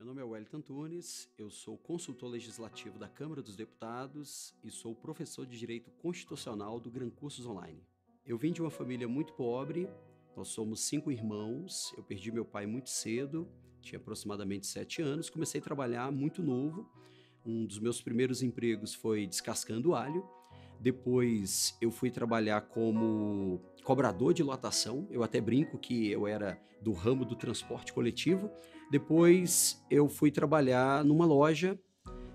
Meu nome é Wellington Antunes, eu sou consultor legislativo da Câmara dos Deputados e sou professor de Direito Constitucional do Gran Cursos Online. Eu vim de uma família muito pobre, nós somos cinco irmãos, eu perdi meu pai muito cedo, tinha aproximadamente sete anos, comecei a trabalhar muito novo. Um dos meus primeiros empregos foi descascando alho. Depois eu fui trabalhar como cobrador de lotação. Eu até brinco que eu era do ramo do transporte coletivo, depois eu fui trabalhar numa loja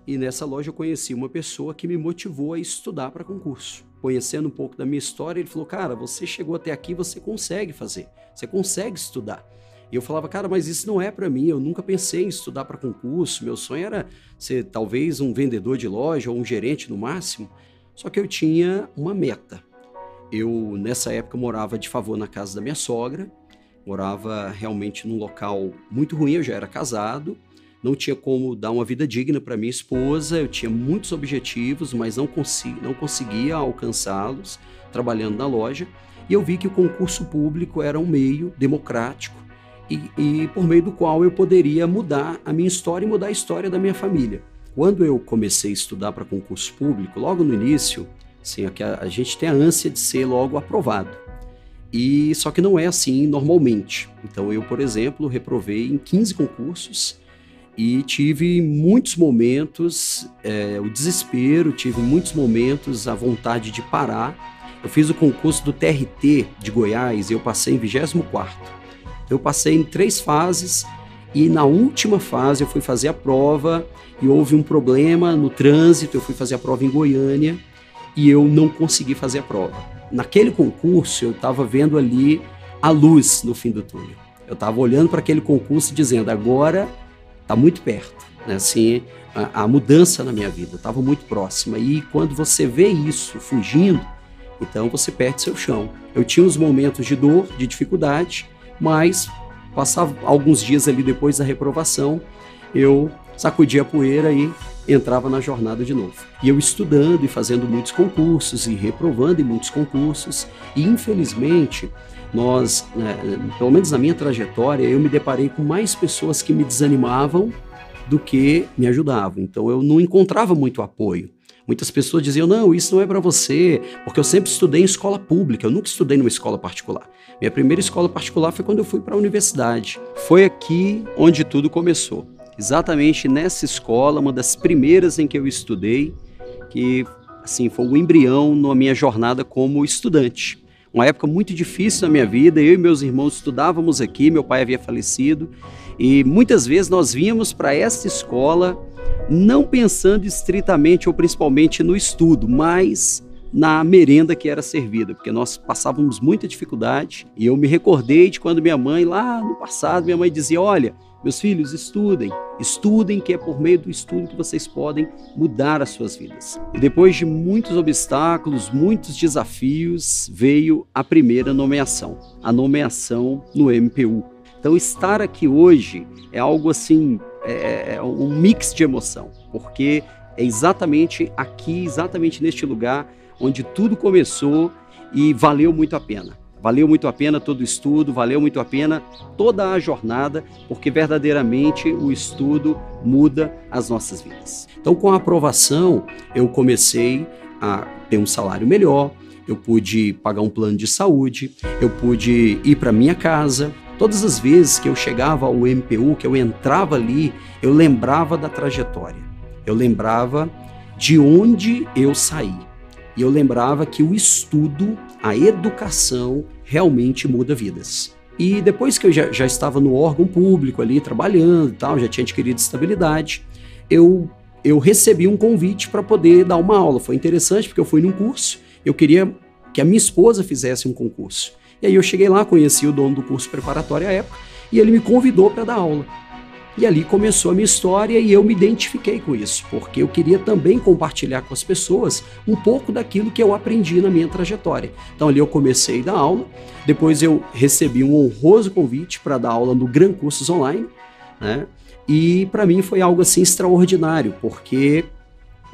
e nessa loja eu conheci uma pessoa que me motivou a estudar para concurso. Conhecendo um pouco da minha história, ele falou: Cara, você chegou até aqui, você consegue fazer, você consegue estudar. E eu falava, cara, mas isso não é para mim, eu nunca pensei em estudar para concurso, meu sonho era ser talvez um vendedor de loja ou um gerente no máximo. Só que eu tinha uma meta. Eu, nessa época, morava de favor na casa da minha sogra, morava realmente num local muito ruim, eu já era casado, não tinha como dar uma vida digna para minha esposa, eu tinha muitos objetivos, mas não, consegui, não conseguia alcançá-los trabalhando na loja. E eu vi que o concurso público era um meio democrático e, e por meio do qual eu poderia mudar a minha história e mudar a história da minha família. Quando eu comecei a estudar para concurso público, logo no início, assim, é a gente tem a ânsia de ser logo aprovado. E só que não é assim normalmente. Então eu, por exemplo, reprovei em 15 concursos e tive muitos momentos é, o desespero, tive muitos momentos a vontade de parar. Eu fiz o concurso do TRT de Goiás e eu passei em 24. Eu passei em três fases e na última fase eu fui fazer a prova e houve um problema no trânsito, eu fui fazer a prova em Goiânia e eu não consegui fazer a prova naquele concurso eu estava vendo ali a luz no fim do túnel. Eu estava olhando para aquele concurso e dizendo, agora está muito perto, né? assim, a, a mudança na minha vida estava muito próxima. E quando você vê isso fugindo, então você perde seu chão. Eu tinha uns momentos de dor, de dificuldade, mas passava alguns dias ali depois da reprovação, eu sacudi a poeira e entrava na jornada de novo. E eu estudando e fazendo muitos concursos e reprovando em muitos concursos, e infelizmente nós, né, pelo menos na minha trajetória, eu me deparei com mais pessoas que me desanimavam do que me ajudavam. Então eu não encontrava muito apoio. Muitas pessoas diziam: não, isso não é para você, porque eu sempre estudei em escola pública, eu nunca estudei numa escola particular. Minha primeira escola particular foi quando eu fui para a universidade. Foi aqui onde tudo começou exatamente nessa escola, uma das primeiras em que eu estudei, que assim foi o embrião na minha jornada como estudante. Uma época muito difícil na minha vida, eu e meus irmãos estudávamos aqui, meu pai havia falecido, e muitas vezes nós vínhamos para essa escola não pensando estritamente ou principalmente no estudo, mas na merenda que era servida, porque nós passávamos muita dificuldade. E eu me recordei de quando minha mãe, lá no passado, minha mãe dizia: Olha, meus filhos, estudem. Estudem, que é por meio do estudo que vocês podem mudar as suas vidas. E depois de muitos obstáculos, muitos desafios, veio a primeira nomeação, a nomeação no MPU. Então, estar aqui hoje é algo assim, é, é, é um mix de emoção, porque é exatamente aqui, exatamente neste lugar, onde tudo começou e valeu muito a pena. Valeu muito a pena todo o estudo, valeu muito a pena toda a jornada, porque verdadeiramente o estudo muda as nossas vidas. Então, com a aprovação, eu comecei a ter um salário melhor, eu pude pagar um plano de saúde, eu pude ir para minha casa, Todas as vezes que eu chegava ao MPU, que eu entrava ali, eu lembrava da trajetória. Eu lembrava de onde eu saí. E eu lembrava que o estudo, a educação, realmente muda vidas. E depois que eu já, já estava no órgão público ali, trabalhando e tal, já tinha adquirido estabilidade, eu, eu recebi um convite para poder dar uma aula. Foi interessante porque eu fui num curso, eu queria que a minha esposa fizesse um concurso. E aí eu cheguei lá, conheci o dono do curso preparatório à época, e ele me convidou para dar aula. E ali começou a minha história e eu me identifiquei com isso, porque eu queria também compartilhar com as pessoas um pouco daquilo que eu aprendi na minha trajetória. Então ali eu comecei da aula, depois eu recebi um honroso convite para dar aula no Gran Cursos Online, né? E para mim foi algo assim extraordinário, porque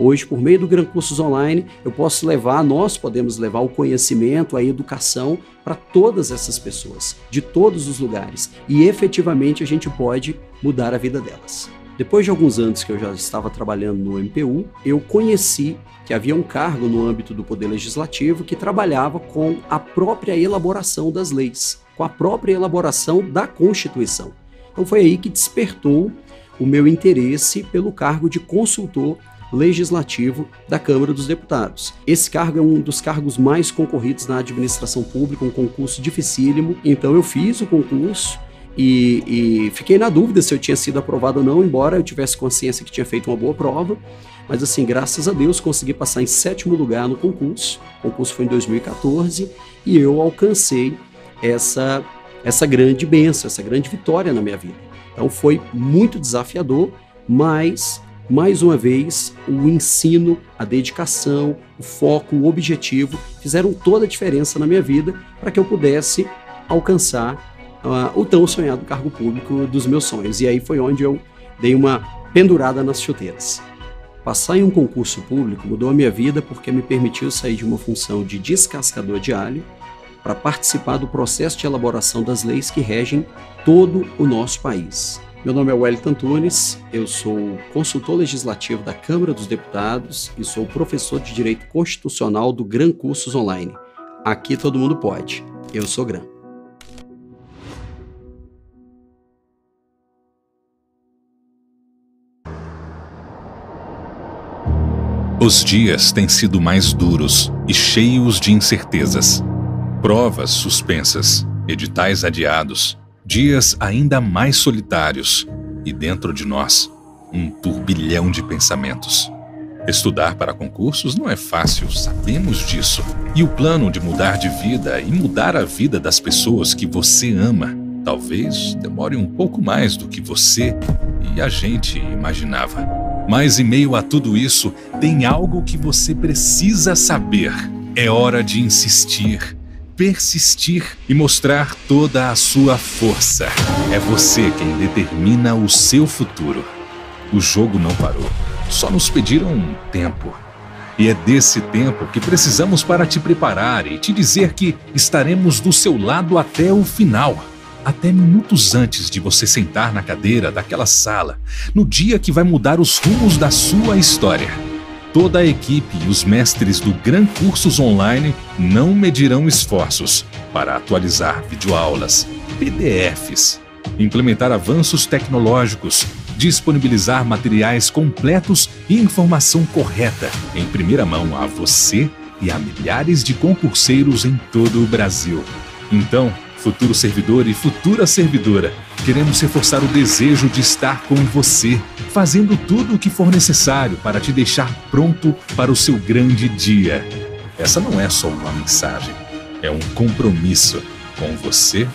Hoje, por meio do Gran Cursos Online, eu posso levar, nós podemos levar o conhecimento, a educação para todas essas pessoas, de todos os lugares. E efetivamente a gente pode mudar a vida delas. Depois de alguns anos que eu já estava trabalhando no MPU, eu conheci que havia um cargo no âmbito do Poder Legislativo que trabalhava com a própria elaboração das leis, com a própria elaboração da Constituição. Então foi aí que despertou o meu interesse pelo cargo de consultor legislativo da Câmara dos Deputados. Esse cargo é um dos cargos mais concorridos na administração pública, um concurso dificílimo. Então eu fiz o concurso. E, e, fiquei na dúvida se eu tinha sido aprovado ou não, embora eu tivesse consciência que tinha feito uma boa prova. Mas assim, graças a Deus, consegui passar em sétimo lugar no concurso. O concurso foi em 2014 e eu alcancei essa, essa grande benção, essa grande vitória na minha vida. Então foi muito desafiador, mas mais uma vez, o ensino, a dedicação, o foco, o objetivo fizeram toda a diferença na minha vida para que eu pudesse alcançar uh, o tão sonhado cargo público dos meus sonhos. E aí foi onde eu dei uma pendurada nas chuteiras. Passar em um concurso público mudou a minha vida porque me permitiu sair de uma função de descascador de alho para participar do processo de elaboração das leis que regem todo o nosso país. Meu nome é Wellington Tunes, eu sou consultor legislativo da Câmara dos Deputados e sou professor de Direito Constitucional do Gran Cursos Online. Aqui todo mundo pode. Eu sou Gran. Os dias têm sido mais duros e cheios de incertezas. Provas suspensas, editais adiados, dias ainda mais solitários e dentro de nós um turbilhão de pensamentos. Estudar para concursos não é fácil, sabemos disso. E o plano de mudar de vida e mudar a vida das pessoas que você ama talvez demore um pouco mais do que você e a gente imaginava. Mas em meio a tudo isso, tem algo que você precisa saber. É hora de insistir persistir e mostrar toda a sua força. É você quem determina o seu futuro. O jogo não parou, só nos pediram um tempo. E é desse tempo que precisamos para te preparar e te dizer que estaremos do seu lado até o final até minutos antes de você sentar na cadeira daquela sala, no dia que vai mudar os rumos da sua história. Toda a equipe e os mestres do Gran Cursos Online não medirão esforços para atualizar videoaulas, PDFs, implementar avanços tecnológicos, disponibilizar materiais completos e informação correta em primeira mão a você e a milhares de concurseiros em todo o Brasil. Então, futuro servidor e futura servidora, Queremos reforçar o desejo de estar com você, fazendo tudo o que for necessário para te deixar pronto para o seu grande dia. Essa não é só uma mensagem, é um compromisso com você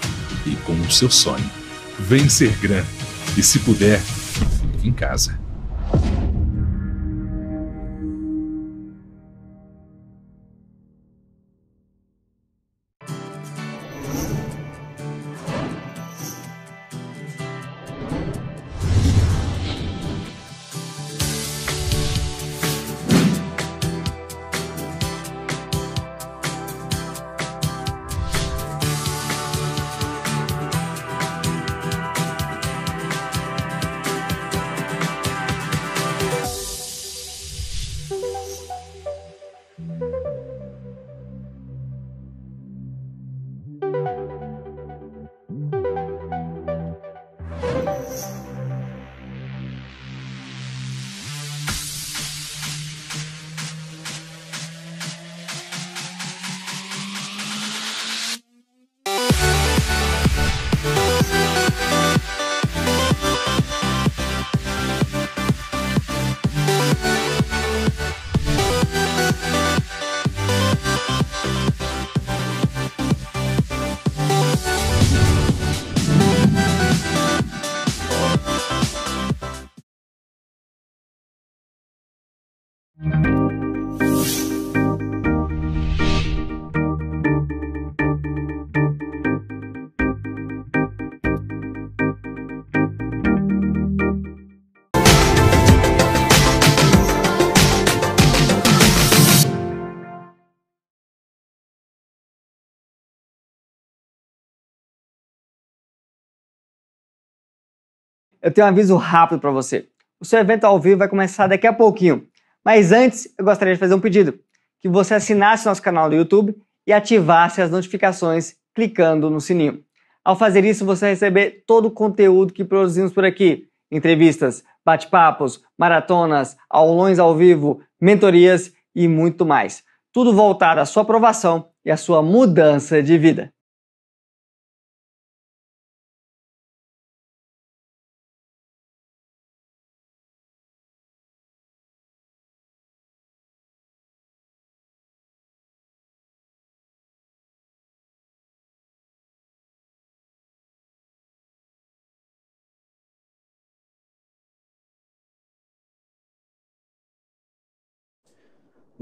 e com o seu sonho. Vem ser grande e, se puder, fique em casa. eu tenho um aviso rápido para você. O seu evento ao vivo vai começar daqui a pouquinho. Mas antes, eu gostaria de fazer um pedido: que você assinasse nosso canal do YouTube e ativasse as notificações clicando no sininho. Ao fazer isso, você vai receber todo o conteúdo que produzimos por aqui: entrevistas, bate-papos, maratonas, aulões ao vivo, mentorias e muito mais. Tudo voltado à sua aprovação e à sua mudança de vida.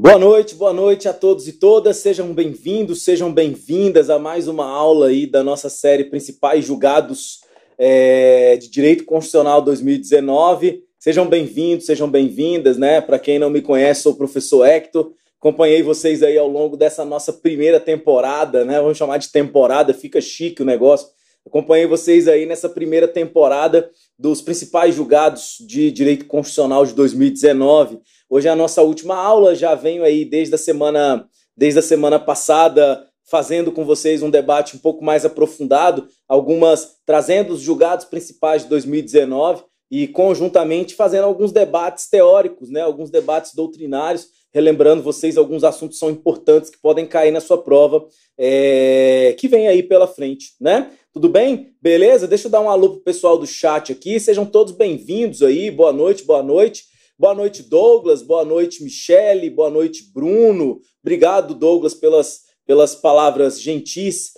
Boa noite, boa noite a todos e todas. Sejam bem-vindos, sejam bem-vindas a mais uma aula aí da nossa série Principais Julgados é, de Direito Constitucional 2019. Sejam bem-vindos, sejam bem-vindas, né? Para quem não me conhece, sou o professor Hector. Acompanhei vocês aí ao longo dessa nossa primeira temporada, né? Vamos chamar de temporada, fica chique o negócio Acompanhei vocês aí nessa primeira temporada dos principais julgados de direito constitucional de 2019. Hoje é a nossa última aula, já venho aí desde a semana, desde a semana passada fazendo com vocês um debate um pouco mais aprofundado, algumas trazendo os julgados principais de 2019 e conjuntamente fazendo alguns debates teóricos, né, alguns debates doutrinários, relembrando vocês alguns assuntos são importantes que podem cair na sua prova é, que vem aí pela frente, né? Tudo bem? Beleza? Deixa eu dar um alô pro pessoal do chat aqui. Sejam todos bem-vindos aí. Boa noite, boa noite. Boa noite, Douglas. Boa noite, Michele. Boa noite, Bruno. Obrigado, Douglas, pelas, pelas palavras gentis.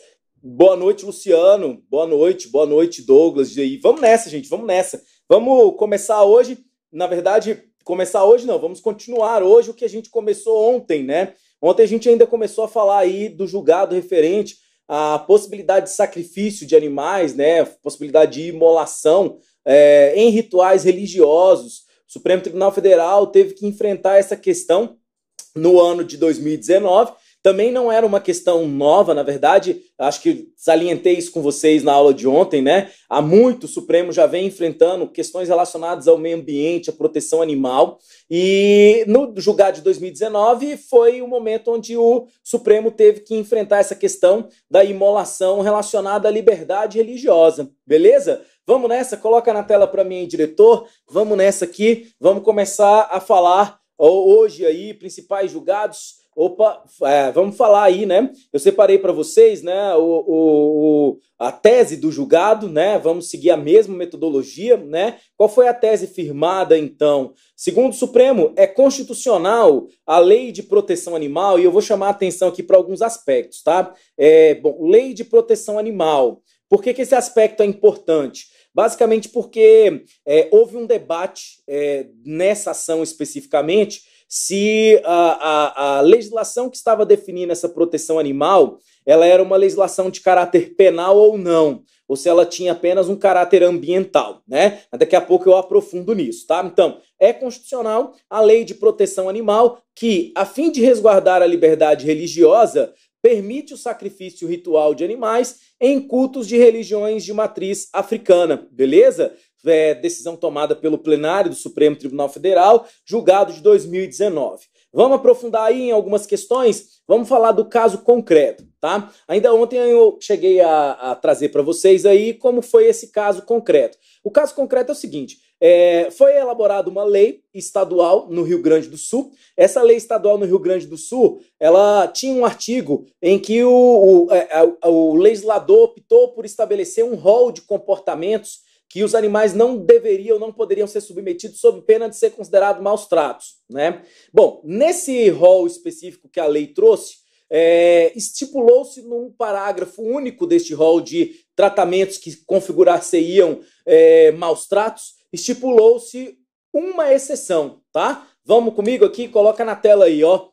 Boa noite, Luciano. Boa noite, boa noite, Douglas. E vamos nessa, gente. Vamos nessa. Vamos começar hoje. Na verdade, começar hoje não. Vamos continuar hoje o que a gente começou ontem, né? Ontem a gente ainda começou a falar aí do julgado referente a possibilidade de sacrifício de animais, né, possibilidade de imolação é, em rituais religiosos. O Supremo Tribunal Federal teve que enfrentar essa questão no ano de 2019 também não era uma questão nova, na verdade, acho que salientei isso com vocês na aula de ontem, né? Há muito o Supremo já vem enfrentando questões relacionadas ao meio ambiente, à proteção animal, e no julgado de 2019 foi o momento onde o Supremo teve que enfrentar essa questão da imolação relacionada à liberdade religiosa, beleza? Vamos nessa, coloca na tela para mim, diretor. Vamos nessa aqui, vamos começar a falar hoje aí principais julgados Opa, é, vamos falar aí, né? Eu separei para vocês, né, o, o, o, a tese do julgado, né? Vamos seguir a mesma metodologia, né? Qual foi a tese firmada então? Segundo o Supremo, é constitucional a lei de proteção animal e eu vou chamar a atenção aqui para alguns aspectos, tá? É, bom, lei de proteção animal. Por que, que esse aspecto é importante? Basicamente porque é, houve um debate é, nessa ação especificamente se a, a, a legislação que estava definindo essa proteção animal ela era uma legislação de caráter penal ou não, ou se ela tinha apenas um caráter ambiental, né? Daqui a pouco eu aprofundo nisso, tá? Então, é constitucional a lei de proteção animal que, a fim de resguardar a liberdade religiosa, permite o sacrifício ritual de animais em cultos de religiões de matriz africana, beleza? é, decisão tomada pelo plenário do Supremo Tribunal Federal, julgado de 2019. Vamos aprofundar aí em algumas questões? Vamos falar do caso concreto, tá? Ainda ontem eu cheguei a, a trazer para vocês aí como foi esse caso concreto. O caso concreto é o seguinte: é, foi elaborada uma lei estadual no Rio Grande do Sul. Essa lei estadual no Rio Grande do Sul, ela tinha um artigo em que o, o, é, o legislador optou por estabelecer um rol de comportamentos que os animais não deveriam, não poderiam ser submetidos sob pena de ser considerados maus tratos, né? Bom, nesse rol específico que a lei trouxe, é, estipulou-se num parágrafo único deste rol de tratamentos que configurar-se-iam é, maus tratos, estipulou-se uma exceção, tá? Vamos comigo aqui, coloca na tela aí, ó.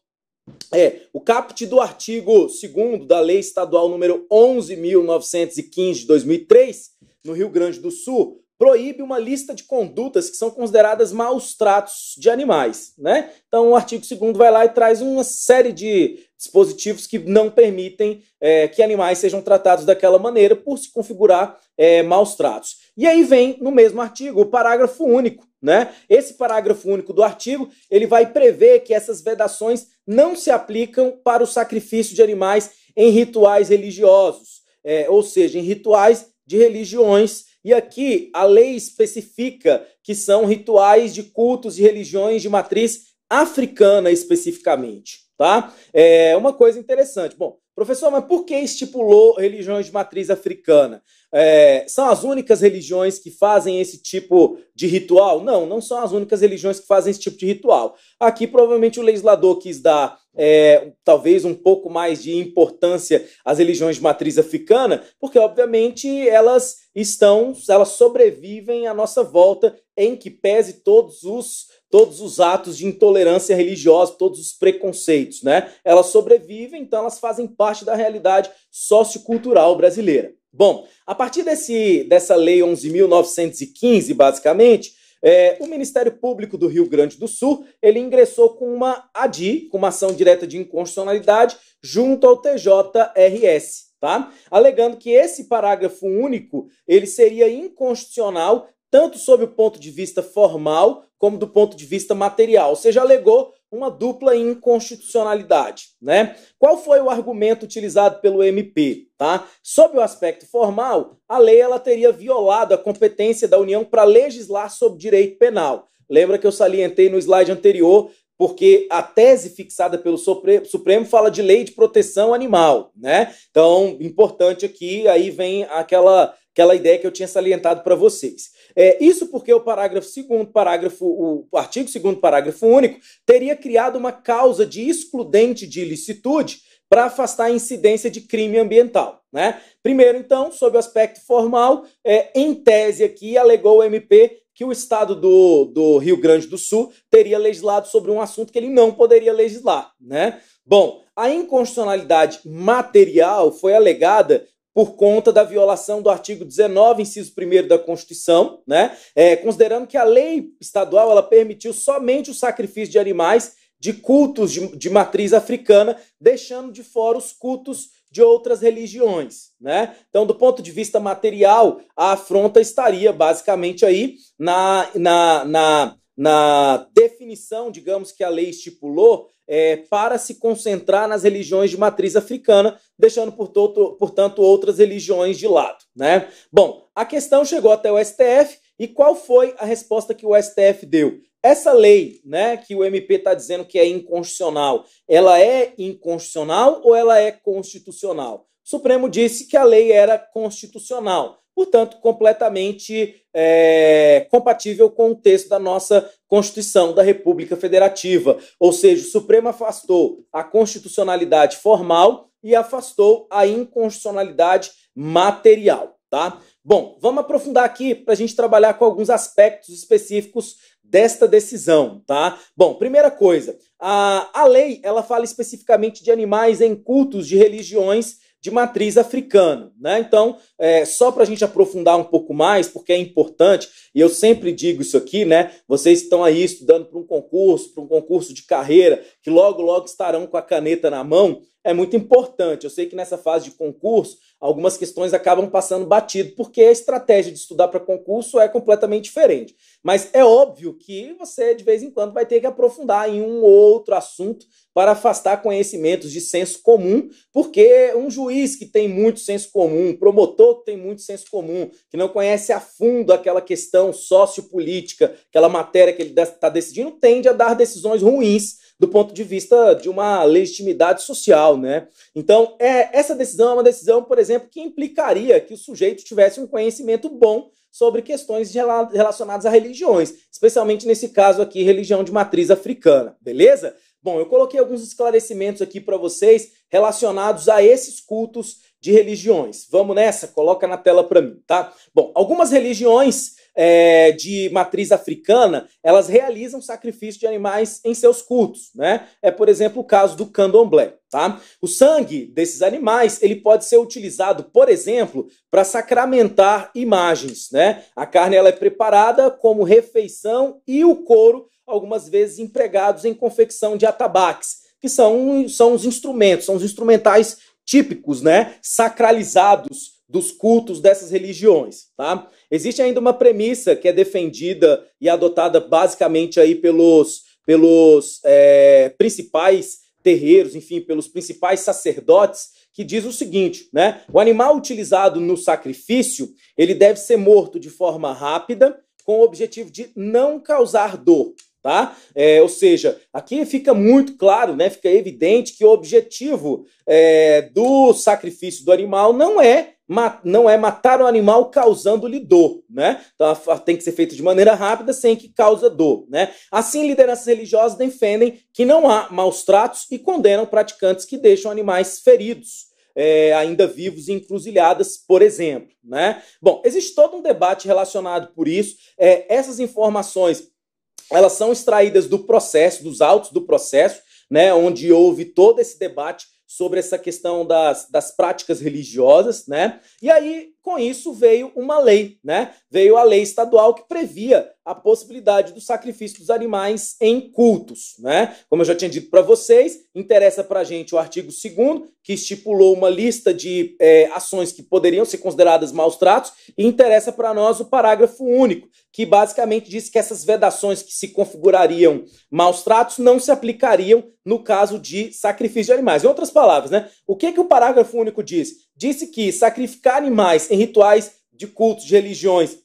É, o caput do artigo 2 da Lei Estadual número 11.915 de 2003 no Rio Grande do Sul, proíbe uma lista de condutas que são consideradas maus tratos de animais, né? Então, o artigo 2 vai lá e traz uma série de dispositivos que não permitem é, que animais sejam tratados daquela maneira por se configurar é, maus tratos. E aí vem, no mesmo artigo, o parágrafo único, né? Esse parágrafo único do artigo, ele vai prever que essas vedações não se aplicam para o sacrifício de animais em rituais religiosos, é, ou seja, em rituais de religiões. E aqui a lei especifica que são rituais de cultos e religiões de matriz africana especificamente, tá? É uma coisa interessante. Bom, Professor, mas por que estipulou religiões de matriz africana? É, são as únicas religiões que fazem esse tipo de ritual? Não, não são as únicas religiões que fazem esse tipo de ritual. Aqui, provavelmente, o legislador quis dar é, talvez um pouco mais de importância às religiões de matriz africana, porque, obviamente, elas estão, elas sobrevivem à nossa volta, em que pese todos os todos os atos de intolerância religiosa, todos os preconceitos, né? Elas sobrevivem, então elas fazem parte da realidade sociocultural brasileira. Bom, a partir desse, dessa lei 11.915, basicamente, é, o Ministério Público do Rio Grande do Sul ele ingressou com uma ADI, com uma ação direta de inconstitucionalidade, junto ao TJRS, tá? Alegando que esse parágrafo único ele seria inconstitucional tanto sob o ponto de vista formal como do ponto de vista material. Ou seja, alegou uma dupla inconstitucionalidade, né? Qual foi o argumento utilizado pelo MP, tá? Sob o aspecto formal, a lei ela teria violado a competência da União para legislar sobre direito penal. Lembra que eu salientei no slide anterior porque a tese fixada pelo Supremo fala de lei de proteção animal, né? Então, importante aqui, aí vem aquela aquela ideia que eu tinha salientado para vocês. É, isso porque o parágrafo segundo, parágrafo, o artigo 2 parágrafo único, teria criado uma causa de excludente de ilicitude para afastar a incidência de crime ambiental. Né? Primeiro, então, sob o aspecto formal, é, em tese aqui, alegou o MP que o Estado do, do Rio Grande do Sul teria legislado sobre um assunto que ele não poderia legislar. Né? Bom, a inconstitucionalidade material foi alegada por conta da violação do artigo 19, inciso 1 da Constituição, né? É, considerando que a lei estadual ela permitiu somente o sacrifício de animais de cultos de, de matriz africana, deixando de fora os cultos de outras religiões, né? Então, do ponto de vista material, a afronta estaria basicamente aí na, na, na, na definição, digamos, que a lei estipulou é, para se concentrar nas religiões de matriz africana, deixando, portanto, outras religiões de lado. Né? Bom, a questão chegou até o STF e qual foi a resposta que o STF deu? Essa lei né, que o MP está dizendo que é inconstitucional, ela é inconstitucional ou ela é constitucional? O Supremo disse que a lei era constitucional, portanto, completamente é, compatível com o texto da nossa Constituição da República Federativa. Ou seja, o Supremo afastou a constitucionalidade formal e afastou a inconstitucionalidade material, tá? Bom, vamos aprofundar aqui para a gente trabalhar com alguns aspectos específicos desta decisão, tá? Bom, primeira coisa, a, a lei ela fala especificamente de animais em cultos de religiões de matriz africana, né? Então, é, só para a gente aprofundar um pouco mais, porque é importante, e eu sempre digo isso aqui, né? Vocês estão aí estudando para um concurso, para um concurso de carreira, que logo, logo estarão com a caneta na mão é muito importante. Eu sei que nessa fase de concurso, algumas questões acabam passando batido, porque a estratégia de estudar para concurso é completamente diferente. Mas é óbvio que você, de vez em quando, vai ter que aprofundar em um ou outro assunto para afastar conhecimentos de senso comum, porque um juiz que tem muito senso comum, um promotor que tem muito senso comum, que não conhece a fundo aquela questão sociopolítica, aquela matéria que ele está decidindo, tende a dar decisões ruins do ponto de vista de uma legitimidade social, né? Então, é, essa decisão é uma decisão, por exemplo, que implicaria que o sujeito tivesse um conhecimento bom sobre questões relacionadas a religiões, especialmente nesse caso aqui, religião de matriz africana, beleza? Bom, eu coloquei alguns esclarecimentos aqui para vocês relacionados a esses cultos de religiões. Vamos nessa? Coloca na tela para mim, tá? Bom, algumas religiões é, de matriz africana, elas realizam sacrifício de animais em seus cultos, né? É, por exemplo, o caso do candomblé, tá? O sangue desses animais, ele pode ser utilizado, por exemplo, para sacramentar imagens, né? A carne, ela é preparada como refeição e o couro, algumas vezes empregados em confecção de atabaques, que são, são os instrumentos, são os instrumentais típicos, né? Sacralizados dos cultos dessas religiões, tá? Existe ainda uma premissa que é defendida e adotada basicamente aí pelos, pelos é, principais terreiros, enfim, pelos principais sacerdotes, que diz o seguinte, né? O animal utilizado no sacrifício, ele deve ser morto de forma rápida, com o objetivo de não causar dor, tá? É, ou seja, aqui fica muito claro, né? Fica evidente que o objetivo é, do sacrifício do animal não é não é matar o um animal causando-lhe dor, né? Então tem que ser feito de maneira rápida, sem que cause dor, né? Assim, lideranças religiosas defendem que não há maus tratos e condenam praticantes que deixam animais feridos. É, ainda vivos em encruzilhadas, por exemplo. Né? Bom, existe todo um debate relacionado por isso. É, essas informações elas são extraídas do processo, dos autos do processo, né, onde houve todo esse debate sobre essa questão das, das práticas religiosas, né? E aí com isso veio uma lei, né? Veio a lei estadual que previa a possibilidade do sacrifício dos animais em cultos, né? Como eu já tinha dito para vocês, interessa para a gente o artigo 2 que estipulou uma lista de é, ações que poderiam ser consideradas maus tratos, e interessa para nós o parágrafo único, que basicamente diz que essas vedações que se configurariam maus tratos não se aplicariam no caso de sacrifício de animais. Em outras palavras, né? O que, que o parágrafo único diz? disse que sacrificar animais em rituais de cultos de religiões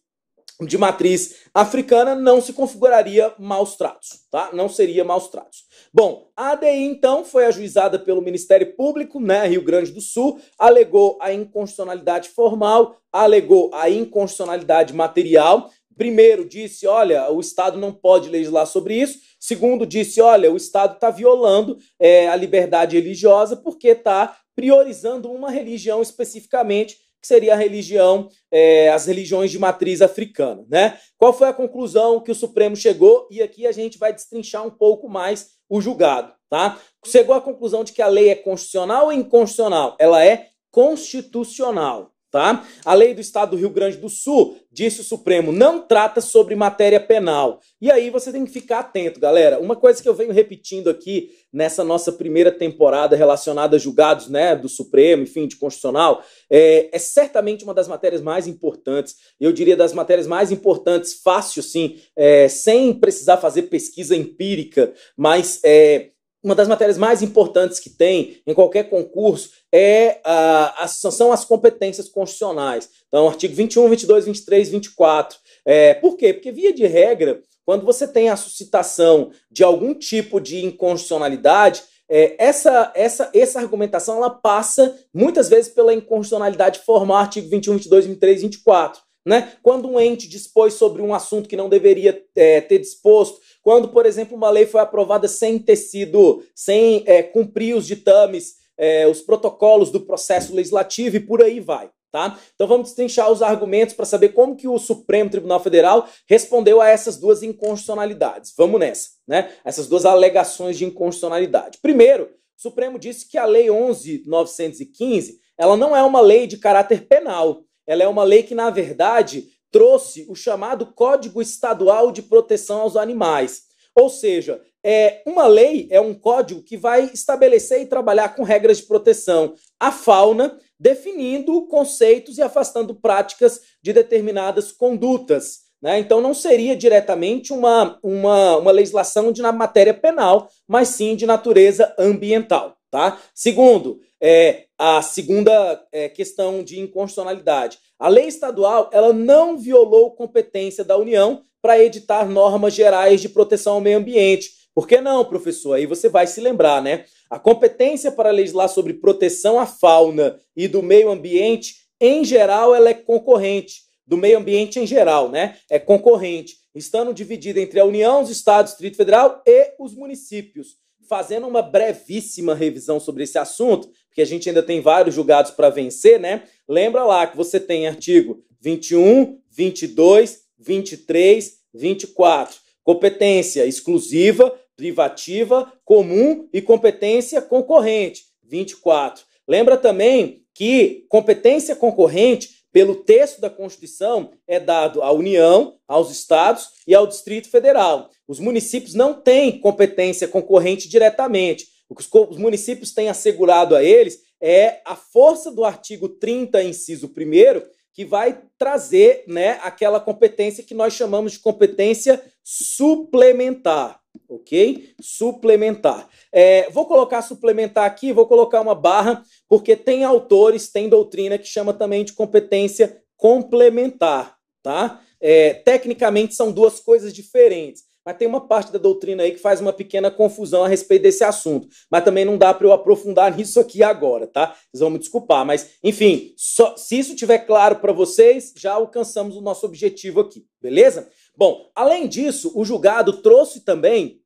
de matriz africana não se configuraria maus tratos, tá? Não seria maus tratos. Bom, a ADI então foi ajuizada pelo Ministério Público, né, Rio Grande do Sul, alegou a inconstitucionalidade formal, alegou a inconstitucionalidade material Primeiro, disse: olha, o Estado não pode legislar sobre isso. Segundo, disse: olha, o Estado está violando é, a liberdade religiosa porque está priorizando uma religião especificamente, que seria a religião, é, as religiões de matriz africana. Né? Qual foi a conclusão que o Supremo chegou? E aqui a gente vai destrinchar um pouco mais o julgado. Tá? Chegou à conclusão de que a lei é constitucional ou inconstitucional? Ela é constitucional. Tá? A lei do estado do Rio Grande do Sul, disse o Supremo, não trata sobre matéria penal. E aí você tem que ficar atento, galera. Uma coisa que eu venho repetindo aqui nessa nossa primeira temporada relacionada a julgados, né, do Supremo, enfim, de constitucional, é, é certamente uma das matérias mais importantes. Eu diria das matérias mais importantes, fácil, sim, é, sem precisar fazer pesquisa empírica, mas é, uma das matérias mais importantes que tem em qualquer concurso é a, a, são as competências constitucionais. Então, artigo 21, 22, 23, 24. É, por quê? Porque, via de regra, quando você tem a suscitação de algum tipo de inconstitucionalidade, é, essa, essa, essa argumentação ela passa muitas vezes pela inconstitucionalidade formal, artigo 21, 22, 23, 24. Né? Quando um ente dispôs sobre um assunto que não deveria é, ter disposto, quando, por exemplo, uma lei foi aprovada sem ter sido, sem é, cumprir os ditames, é, os protocolos do processo legislativo e por aí vai. Tá? Então vamos destrinchar os argumentos para saber como que o Supremo Tribunal Federal respondeu a essas duas inconstitucionalidades. Vamos nessa, né? Essas duas alegações de inconstitucionalidade. Primeiro, o Supremo disse que a Lei 11.915 ela não é uma lei de caráter penal. Ela é uma lei que, na verdade, trouxe o chamado Código Estadual de Proteção aos Animais. Ou seja, é, uma lei é um código que vai estabelecer e trabalhar com regras de proteção à fauna, definindo conceitos e afastando práticas de determinadas condutas. Né? Então, não seria diretamente uma, uma, uma legislação de na matéria penal, mas sim de natureza ambiental. Tá? Segundo, é, a segunda é, questão de inconstitucionalidade. A lei estadual ela não violou competência da União para editar normas gerais de proteção ao meio ambiente. Por que não, professor? Aí você vai se lembrar, né? A competência para legislar sobre proteção à fauna e do meio ambiente, em geral, ela é concorrente. Do meio ambiente em geral, né? É concorrente, estando dividida entre a União, os Estados, o Distrito Federal e os municípios fazendo uma brevíssima revisão sobre esse assunto, porque a gente ainda tem vários julgados para vencer, né? Lembra lá que você tem artigo 21, 22, 23, 24. Competência exclusiva, privativa, comum e competência concorrente, 24. Lembra também que competência concorrente pelo texto da Constituição, é dado à União, aos estados e ao Distrito Federal. Os municípios não têm competência concorrente diretamente. O que os municípios têm assegurado a eles é a força do artigo 30, inciso 1, que vai trazer né, aquela competência que nós chamamos de competência suplementar ok? Suplementar. É, vou colocar suplementar aqui, vou colocar uma barra, porque tem autores, tem doutrina que chama também de competência complementar, tá? É, tecnicamente são duas coisas diferentes. Mas tem uma parte da doutrina aí que faz uma pequena confusão a respeito desse assunto. Mas também não dá para eu aprofundar nisso aqui agora, tá? Vocês vão me desculpar. Mas, enfim, só, se isso tiver claro para vocês, já alcançamos o nosso objetivo aqui, beleza? Bom, além disso, o julgado trouxe também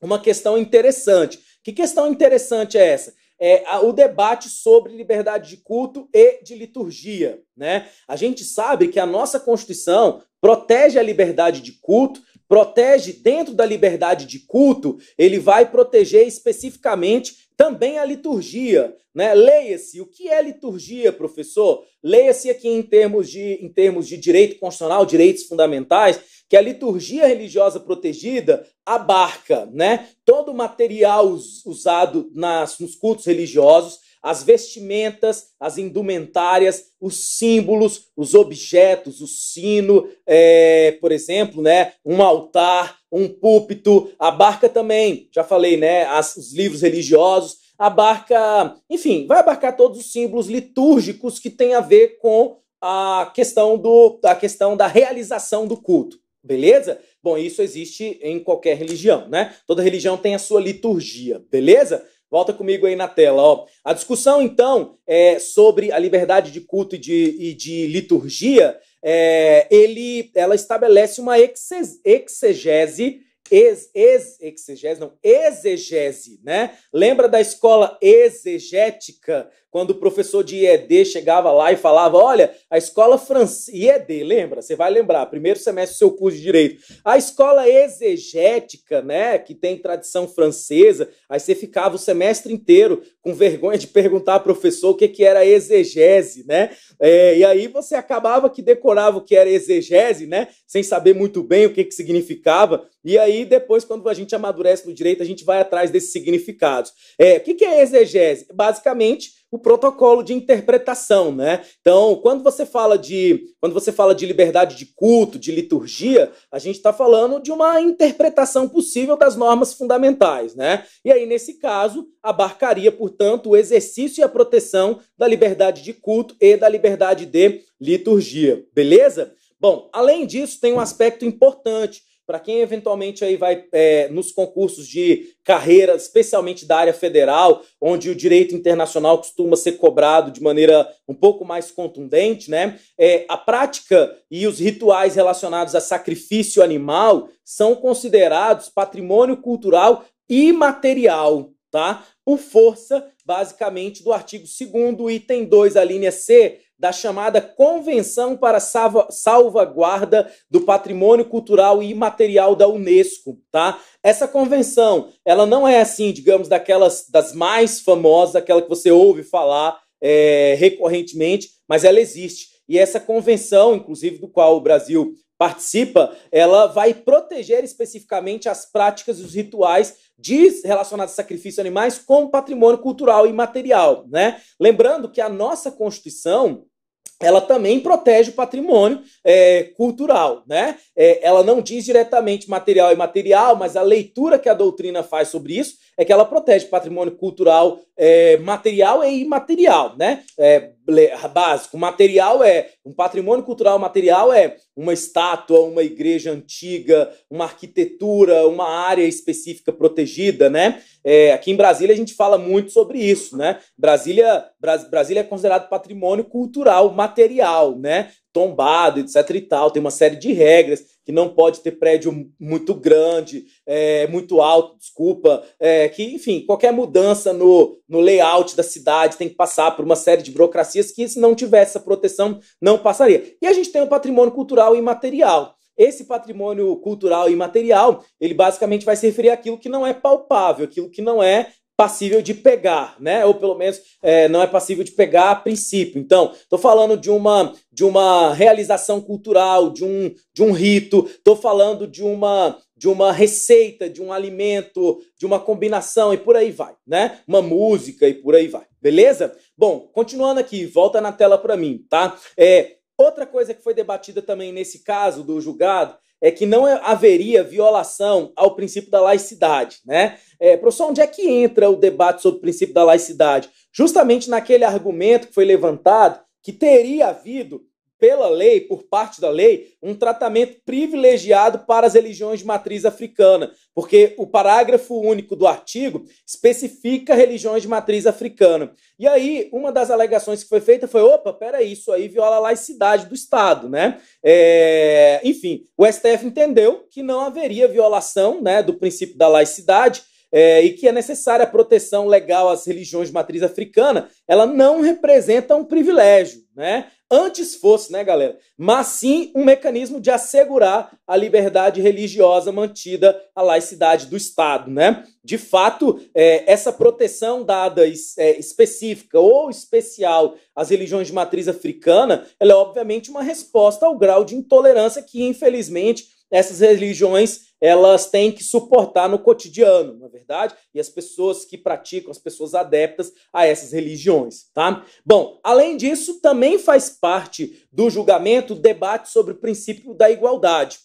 uma questão interessante. Que questão interessante é essa? É, o debate sobre liberdade de culto e de liturgia. Né? A gente sabe que a nossa Constituição protege a liberdade de culto, protege dentro da liberdade de culto, ele vai proteger especificamente também a liturgia, né? Leia-se o que é liturgia, professor. Leia-se aqui em termos de em termos de direito constitucional, direitos fundamentais que a liturgia religiosa protegida abarca né, todo o material usado nas, nos cultos religiosos, as vestimentas, as indumentárias, os símbolos, os objetos, o sino, é, por exemplo, né, um altar, um púlpito, abarca também, já falei, né, as, os livros religiosos, abarca, enfim, vai abarcar todos os símbolos litúrgicos que têm a ver com a questão, do, a questão da realização do culto. Beleza? Bom, isso existe em qualquer religião, né? Toda religião tem a sua liturgia, beleza? Volta comigo aí na tela, ó. A discussão, então, é sobre a liberdade de culto e de, e de liturgia, é, ele, ela estabelece uma exegese, exegese ex, ex, exegese, não, exegese, né? Lembra da escola exegética, quando o professor de IED chegava lá e falava: Olha, a escola francesa. IED, lembra? Você vai lembrar, primeiro semestre do seu curso de direito. A escola exegética, né? Que tem tradição francesa. Aí você ficava o semestre inteiro com vergonha de perguntar ao professor o que, que era exegese, né? É, e aí você acabava que decorava o que era exegese, né? Sem saber muito bem o que, que significava. E aí, depois, quando a gente amadurece no direito, a gente vai atrás desses significados. É, o que, que é exegese? Basicamente, o protocolo de interpretação, né? Então, quando você fala de quando você fala de liberdade de culto, de liturgia, a gente está falando de uma interpretação possível das normas fundamentais, né? E aí nesse caso abarcaria, portanto, o exercício e a proteção da liberdade de culto e da liberdade de liturgia, beleza? Bom, além disso tem um aspecto importante para quem eventualmente aí vai é, nos concursos de carreira, especialmente da área federal, onde o direito internacional costuma ser cobrado de maneira um pouco mais contundente, né? É, a prática e os rituais relacionados a sacrifício animal são considerados patrimônio cultural imaterial, tá? Por força, basicamente, do artigo 2 item 2, a linha C da chamada Convenção para Salva, Salvaguarda do Patrimônio Cultural e Imaterial da Unesco, tá? Essa convenção, ela não é assim, digamos, daquelas das mais famosas, aquela que você ouve falar é, recorrentemente, mas ela existe. E essa convenção, inclusive do qual o Brasil participa, ela vai proteger especificamente as práticas e os rituais diz relacionado a sacrifício de animais com patrimônio cultural e material, né? Lembrando que a nossa Constituição ela também protege o patrimônio é, cultural, né? É, ela não diz diretamente material e material, mas a leitura que a doutrina faz sobre isso é que ela protege patrimônio cultural é, material e imaterial, né? É, básico, material é um patrimônio cultural material é uma estátua, uma igreja antiga, uma arquitetura, uma área específica protegida, né? É, aqui em Brasília a gente fala muito sobre isso, né? Brasília, Bras, Brasília é considerado patrimônio cultural material, né? tombado, etc e tal. Tem uma série de regras que não pode ter prédio muito grande, é, muito alto, desculpa, é, que, enfim, qualquer mudança no, no layout da cidade tem que passar por uma série de burocracias que, se não tivesse essa proteção, não passaria. E a gente tem o um patrimônio cultural imaterial. Esse patrimônio cultural imaterial, ele basicamente vai se referir àquilo que não é palpável, aquilo que não é passível de pegar, né? Ou pelo menos é, não é passível de pegar a princípio. Então, estou falando de uma de uma realização cultural, de um, de um rito, estou falando de uma de uma receita, de um alimento, de uma combinação e por aí vai, né? Uma música e por aí vai, beleza? Bom, continuando aqui, volta na tela para mim, tá? É, outra coisa que foi debatida também nesse caso do julgado é que não haveria violação ao princípio da laicidade, né? É, professor, onde é que entra o debate sobre o princípio da laicidade? Justamente naquele argumento que foi levantado que teria havido, pela lei, por parte da lei, um tratamento privilegiado para as religiões de matriz africana, porque o parágrafo único do artigo especifica religiões de matriz africana. E aí, uma das alegações que foi feita foi: opa, peraí, isso aí viola a laicidade do Estado, né? É... Enfim, o STF entendeu que não haveria violação né, do princípio da laicidade é, e que é necessária proteção legal às religiões de matriz africana, ela não representa um privilégio, né? Antes fosse, né, galera? Mas sim um mecanismo de assegurar a liberdade religiosa mantida à laicidade do Estado, né? De fato, é, essa proteção dada é, específica ou especial às religiões de matriz africana, ela é obviamente uma resposta ao grau de intolerância que, infelizmente, essas religiões elas têm que suportar no cotidiano, na é verdade, e as pessoas que praticam, as pessoas adeptas a essas religiões, tá? Bom, além disso, também faz parte do julgamento o debate sobre o princípio da igualdade.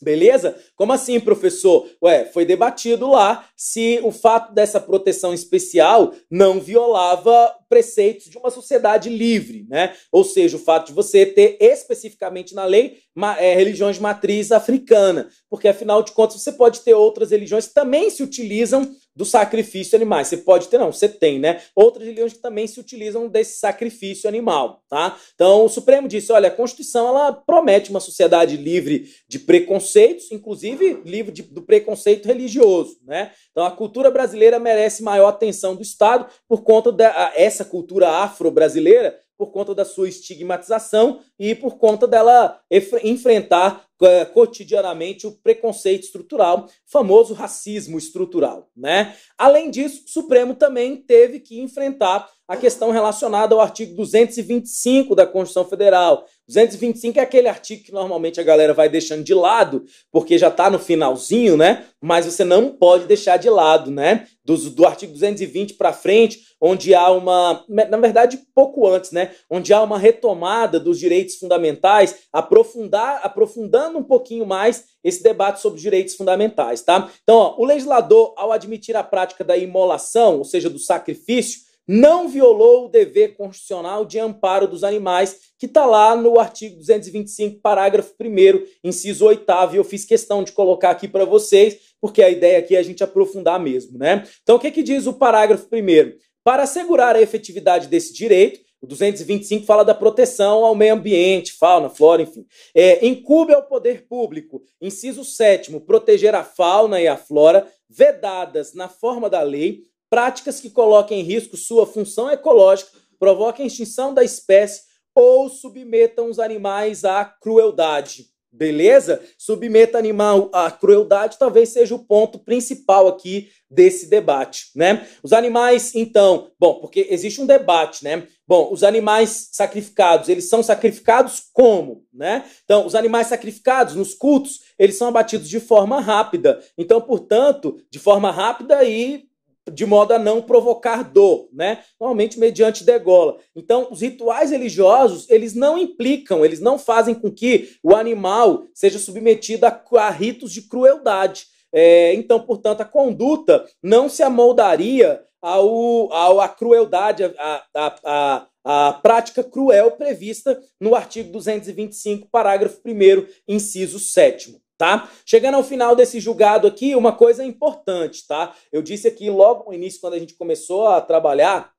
Beleza? Como assim, professor? Ué, foi debatido lá se o fato dessa proteção especial não violava preceitos de uma sociedade livre, né? Ou seja, o fato de você ter especificamente na lei é, religiões de matriz africana, porque afinal de contas você pode ter outras religiões que também se utilizam do sacrifício animal. animais. Você pode ter, não, você tem, né? Outras religiões que também se utilizam desse sacrifício animal, tá? Então, o Supremo disse, olha, a Constituição, ela promete uma sociedade livre de preconceitos, inclusive livre de, do preconceito religioso, né? Então, a cultura brasileira merece maior atenção do Estado por conta dessa cultura afro-brasileira, por conta da sua estigmatização e por conta dela enfrentar eh, cotidianamente o preconceito estrutural, famoso racismo estrutural, né? Além disso, o Supremo também teve que enfrentar a questão relacionada ao artigo 225 da Constituição Federal. 225 é aquele artigo que normalmente a galera vai deixando de lado, porque já está no finalzinho, né? Mas você não pode deixar de lado, né? Do, do artigo 220 para frente, onde há uma, na verdade, pouco antes, né? Onde há uma retomada dos direitos fundamentais, aprofundar, aprofundando aprofundando um pouquinho mais esse debate sobre direitos fundamentais, tá? Então, ó, o legislador, ao admitir a prática da imolação, ou seja, do sacrifício, não violou o dever constitucional de amparo dos animais, que está lá no artigo 225, parágrafo 1, inciso 8. E eu fiz questão de colocar aqui para vocês, porque a ideia aqui é a gente aprofundar mesmo, né? Então, o que, que diz o parágrafo 1? Para assegurar a efetividade desse direito, o 225 fala da proteção ao meio ambiente, fauna, flora, enfim. É, incube ao poder público, inciso 7, proteger a fauna e a flora, vedadas na forma da lei, práticas que coloquem em risco sua função ecológica, provoquem extinção da espécie ou submetam os animais à crueldade. Beleza? Submeta animal à crueldade talvez seja o ponto principal aqui desse debate, né? Os animais, então, bom, porque existe um debate, né? Bom, os animais sacrificados, eles são sacrificados como, né? Então, os animais sacrificados nos cultos, eles são abatidos de forma rápida. Então, portanto, de forma rápida e de modo a não provocar dor, né? Normalmente mediante degola. Então, os rituais religiosos, eles não implicam, eles não fazem com que o animal seja submetido a, a ritos de crueldade. É, então, portanto, a conduta não se amoldaria ao, ao à crueldade, à, à prática cruel prevista no artigo 225, parágrafo 1 inciso 7 tá? Chegando ao final desse julgado aqui, uma coisa importante, tá? Eu disse aqui logo no início, quando a gente começou a trabalhar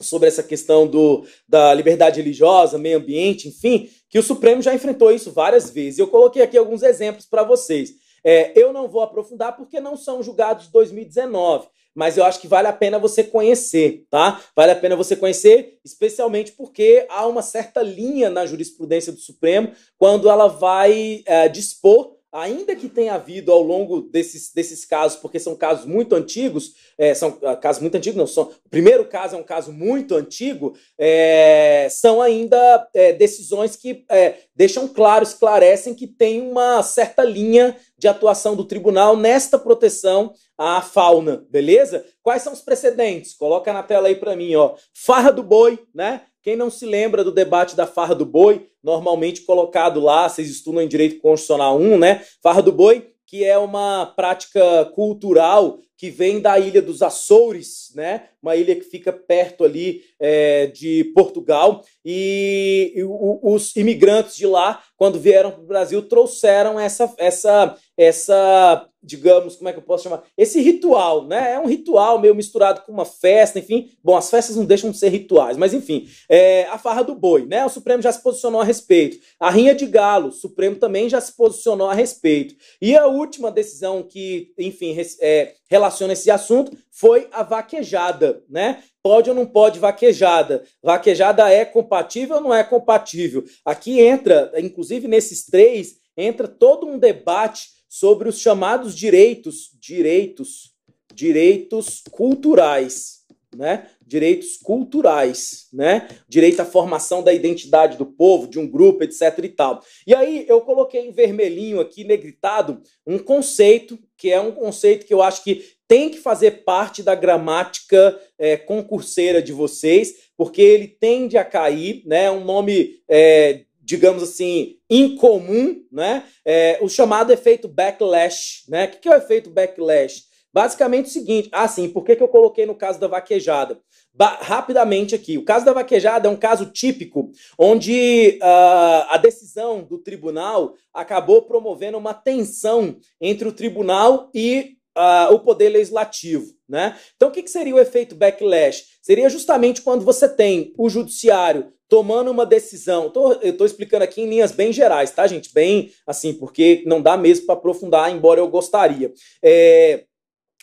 sobre essa questão do, da liberdade religiosa, meio ambiente, enfim, que o Supremo já enfrentou isso várias vezes. Eu coloquei aqui alguns exemplos para vocês. É, eu não vou aprofundar porque não são julgados de 2019 mas eu acho que vale a pena você conhecer, tá? Vale a pena você conhecer, especialmente porque há uma certa linha na jurisprudência do Supremo quando ela vai é, dispor ainda que tenha havido ao longo desses, desses casos, porque são casos muito antigos, é, são ah, casos muito antigos, não são. O primeiro caso é um caso muito antigo, é, são ainda é, decisões que é, deixam claro, esclarecem que tem uma certa linha de atuação do tribunal nesta proteção à fauna, beleza? Quais são os precedentes? Coloca na tela aí para mim, ó. Farra do boi, né? Quem não se lembra do debate da farra do boi, normalmente colocado lá, vocês estudam em direito constitucional 1, né? Farra do boi, que é uma prática cultural que vem da ilha dos Açores, né? Uma ilha que fica perto ali é, de Portugal. E, os imigrantes de lá, quando vieram para o Brasil, trouxeram essa, essa, essa digamos, como é que eu posso chamar? Esse ritual, né? É um ritual meio misturado com uma festa, enfim. Bom, as festas não deixam de ser rituais, mas enfim. É a farra do boi, né? O Supremo já se posicionou a respeito. A rinha de galo, o Supremo também já se posicionou a respeito. E a última decisão que, enfim, é, relaciona esse assunto foi a vaquejada, né? Pode ou não pode vaquejada? Vaquejada é compatível ou não é compatível? Aqui entra, inclusive nesses três, entra todo um debate sobre os chamados direitos, direitos, direitos culturais, né? Direitos culturais, né? Direito à formação da identidade do povo, de um grupo, etc e tal. E aí eu coloquei em vermelhinho aqui, negritado, um conceito que é um conceito que eu acho que tem que fazer parte da gramática é, concurseira de vocês, porque ele tende a cair, né? É um nome é, digamos assim, incomum, né? É, o chamado efeito backlash, né? O que, que é o efeito backlash? Basicamente o seguinte, ah sim por que, que eu coloquei no caso da vaquejada? Ba rapidamente aqui, o caso da vaquejada é um caso típico onde uh, a decisão do tribunal acabou promovendo uma tensão entre o tribunal e uh, o poder legislativo. Né? Então, o que, que seria o efeito backlash? Seria justamente quando você tem o judiciário tomando uma decisão. Tô, eu estou explicando aqui em linhas bem gerais, tá, gente? Bem assim, porque não dá mesmo para aprofundar, embora eu gostaria. É,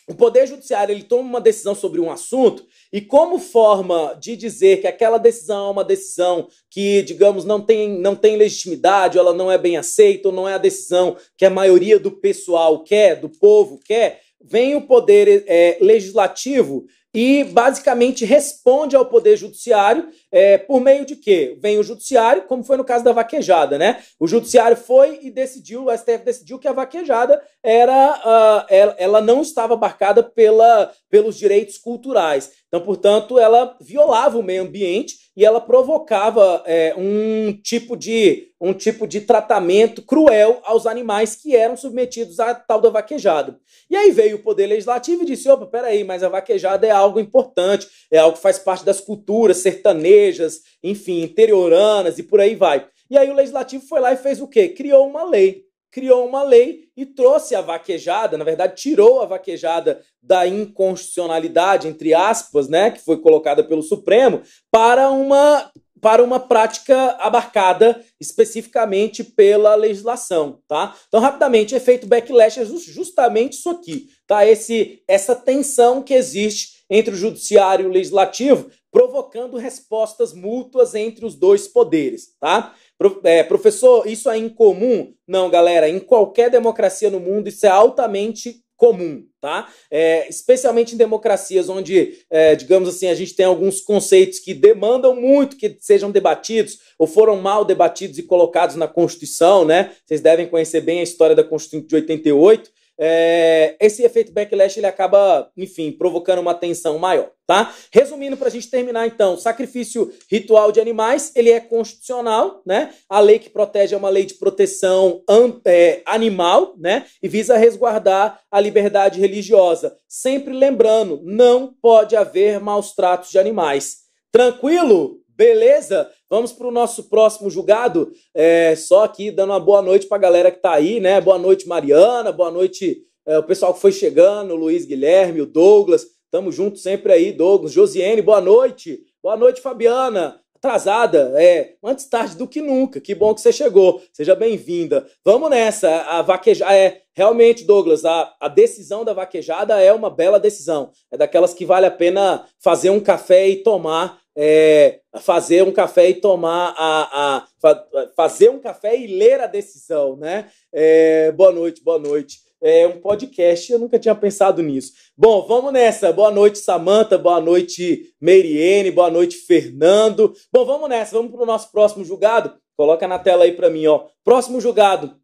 o Poder Judiciário ele toma uma decisão sobre um assunto e, como forma de dizer que aquela decisão é uma decisão que, digamos, não tem, não tem legitimidade, ela não é bem aceita, ou não é a decisão que a maioria do pessoal quer, do povo quer, vem o Poder é, Legislativo e basicamente responde ao Poder Judiciário é, por meio de quê? Vem o judiciário, como foi no caso da vaquejada, né? O judiciário foi e decidiu, o STF decidiu que a vaquejada era, uh, ela, ela não estava abarcada pela, pelos direitos culturais. Então, portanto, ela violava o meio ambiente e ela provocava é, um, tipo de, um tipo de tratamento cruel aos animais que eram submetidos à tal da vaquejada. E aí veio o Poder Legislativo e disse: opa, peraí, mas a vaquejada é algo importante, é algo que faz parte das culturas sertanejas igrejas, enfim, interioranas e por aí vai. E aí o legislativo foi lá e fez o quê? Criou uma lei. Criou uma lei e trouxe a vaquejada, na verdade, tirou a vaquejada da inconstitucionalidade, entre aspas, né, que foi colocada pelo Supremo, para uma para uma prática abarcada especificamente pela legislação, tá? Então, rapidamente, efeito backlash é justamente isso aqui, tá? Esse, essa tensão que existe entre o judiciário e o legislativo, provocando respostas mútuas entre os dois poderes, tá? Pro, é, professor, isso é incomum? Não, galera, em qualquer democracia no mundo isso é altamente comum, tá? É, especialmente em democracias onde, é, digamos assim, a gente tem alguns conceitos que demandam muito que sejam debatidos ou foram mal debatidos e colocados na Constituição, né? Vocês devem conhecer bem a história da Constituição de 88, é, esse efeito backlash ele acaba, enfim, provocando uma tensão maior, tá? Resumindo para a gente terminar então, sacrifício ritual de animais ele é constitucional, né? A lei que protege é uma lei de proteção é, animal, né? E visa resguardar a liberdade religiosa. Sempre lembrando, não pode haver maus tratos de animais. Tranquilo? Beleza? Vamos para o nosso próximo julgado. É, só aqui dando uma boa noite para a galera que está aí, né? Boa noite, Mariana. Boa noite, é, o pessoal que foi chegando, o Luiz Guilherme, o Douglas. Tamo junto sempre aí, Douglas. Josiane, boa noite. Boa noite, Fabiana. Atrasada, é, antes tarde do que nunca. Que bom que você chegou. Seja bem-vinda. Vamos nessa. A vaquejada é realmente, Douglas, a, a decisão da vaquejada é uma bela decisão. É daquelas que vale a pena fazer um café e tomar é, fazer um café e tomar a, a, a, fazer um café e ler a decisão, né? É, boa noite, boa noite. É um podcast, eu nunca tinha pensado nisso. Bom, vamos nessa. Boa noite, Samanta. Boa noite, Meiriene. Boa noite, Fernando. Bom, vamos nessa. Vamos para o nosso próximo julgado. Coloca na tela aí para mim, ó. Próximo julgado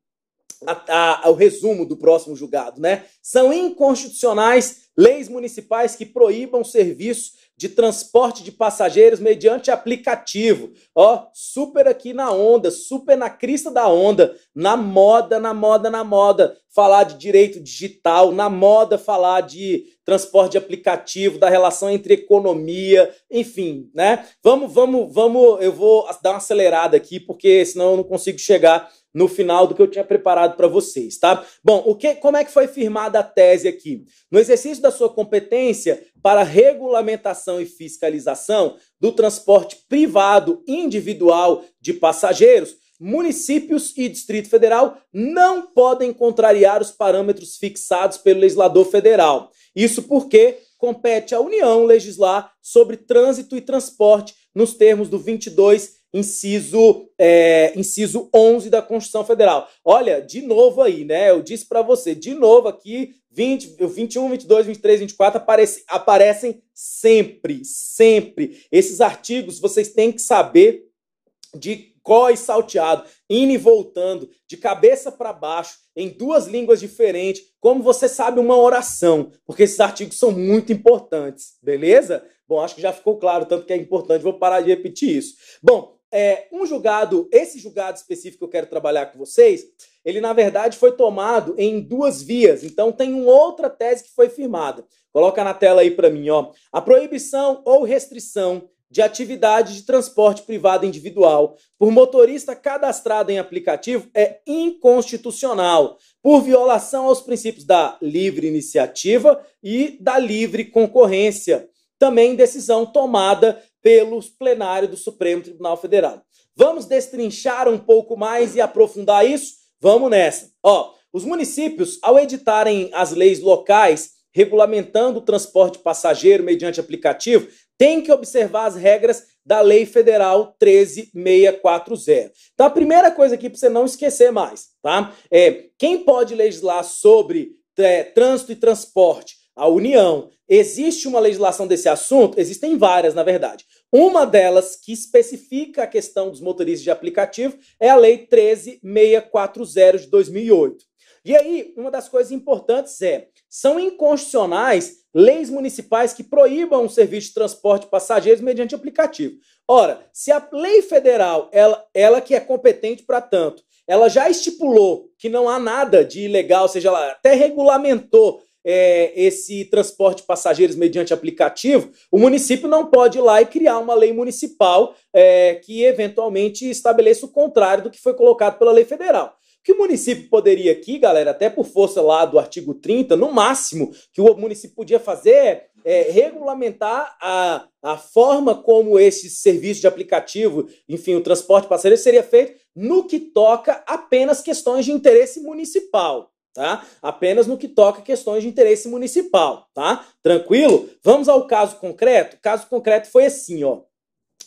a, a, o resumo do próximo julgado, né? São inconstitucionais leis municipais que proíbam serviço de transporte de passageiros mediante aplicativo. Ó, super aqui na onda, super na crista da onda, na moda, na moda, na moda, falar de direito digital, na moda falar de transporte de aplicativo, da relação entre economia, enfim, né? Vamos, vamos, vamos, eu vou dar uma acelerada aqui porque senão eu não consigo chegar no final do que eu tinha preparado para vocês, tá? Bom, o que, como é que foi firmada a tese aqui? No exercício da sua competência para regulamentação e fiscalização do transporte privado individual de passageiros, municípios e Distrito Federal não podem contrariar os parâmetros fixados pelo legislador federal. Isso porque compete à União legislar sobre trânsito e transporte nos termos do 22 inciso, é, inciso 11 da Constituição Federal. Olha, de novo aí, né? Eu disse para você, de novo aqui, 20, 21, 22, 23, 24 aparece, aparecem sempre, sempre. Esses artigos vocês têm que saber de có e salteado, indo e voltando, de cabeça para baixo, em duas línguas diferentes, como você sabe uma oração, porque esses artigos são muito importantes, beleza? Bom, acho que já ficou claro, tanto que é importante, vou parar de repetir isso. Bom, é, um julgado, esse julgado específico que eu quero trabalhar com vocês, ele na verdade foi tomado em duas vias. Então tem uma outra tese que foi firmada. Coloca na tela aí para mim, ó. A proibição ou restrição de atividade de transporte privado individual por motorista cadastrado em aplicativo é inconstitucional por violação aos princípios da livre iniciativa e da livre concorrência. Também decisão tomada pelo plenário do Supremo Tribunal Federal. Vamos destrinchar um pouco mais e aprofundar isso? Vamos nessa. Ó, os municípios, ao editarem as leis locais regulamentando o transporte passageiro mediante aplicativo, têm que observar as regras da Lei Federal 13640. Então, a primeira coisa aqui para você não esquecer mais, tá? É quem pode legislar sobre é, trânsito e transporte? A União. Existe uma legislação desse assunto? Existem várias, na verdade. Uma delas que especifica a questão dos motoristas de aplicativo é a Lei 13640 de 2008. E aí, uma das coisas importantes é: são inconstitucionais leis municipais que proíbam o serviço de transporte de passageiros mediante aplicativo. Ora, se a lei federal, ela, ela que é competente para tanto, ela já estipulou que não há nada de ilegal, ou seja, ela até regulamentou é, esse transporte de passageiros mediante aplicativo, o município não pode ir lá e criar uma lei municipal é, que eventualmente estabeleça o contrário do que foi colocado pela lei federal que o município poderia aqui, galera, até por força lá do artigo 30, no máximo que o município podia fazer é, é regulamentar a, a forma como esse serviço de aplicativo, enfim, o transporte passageiro seria feito no que toca apenas questões de interesse municipal tá? Apenas no que toca questões de interesse municipal, tá? Tranquilo? Vamos ao caso concreto? O caso concreto foi assim, ó.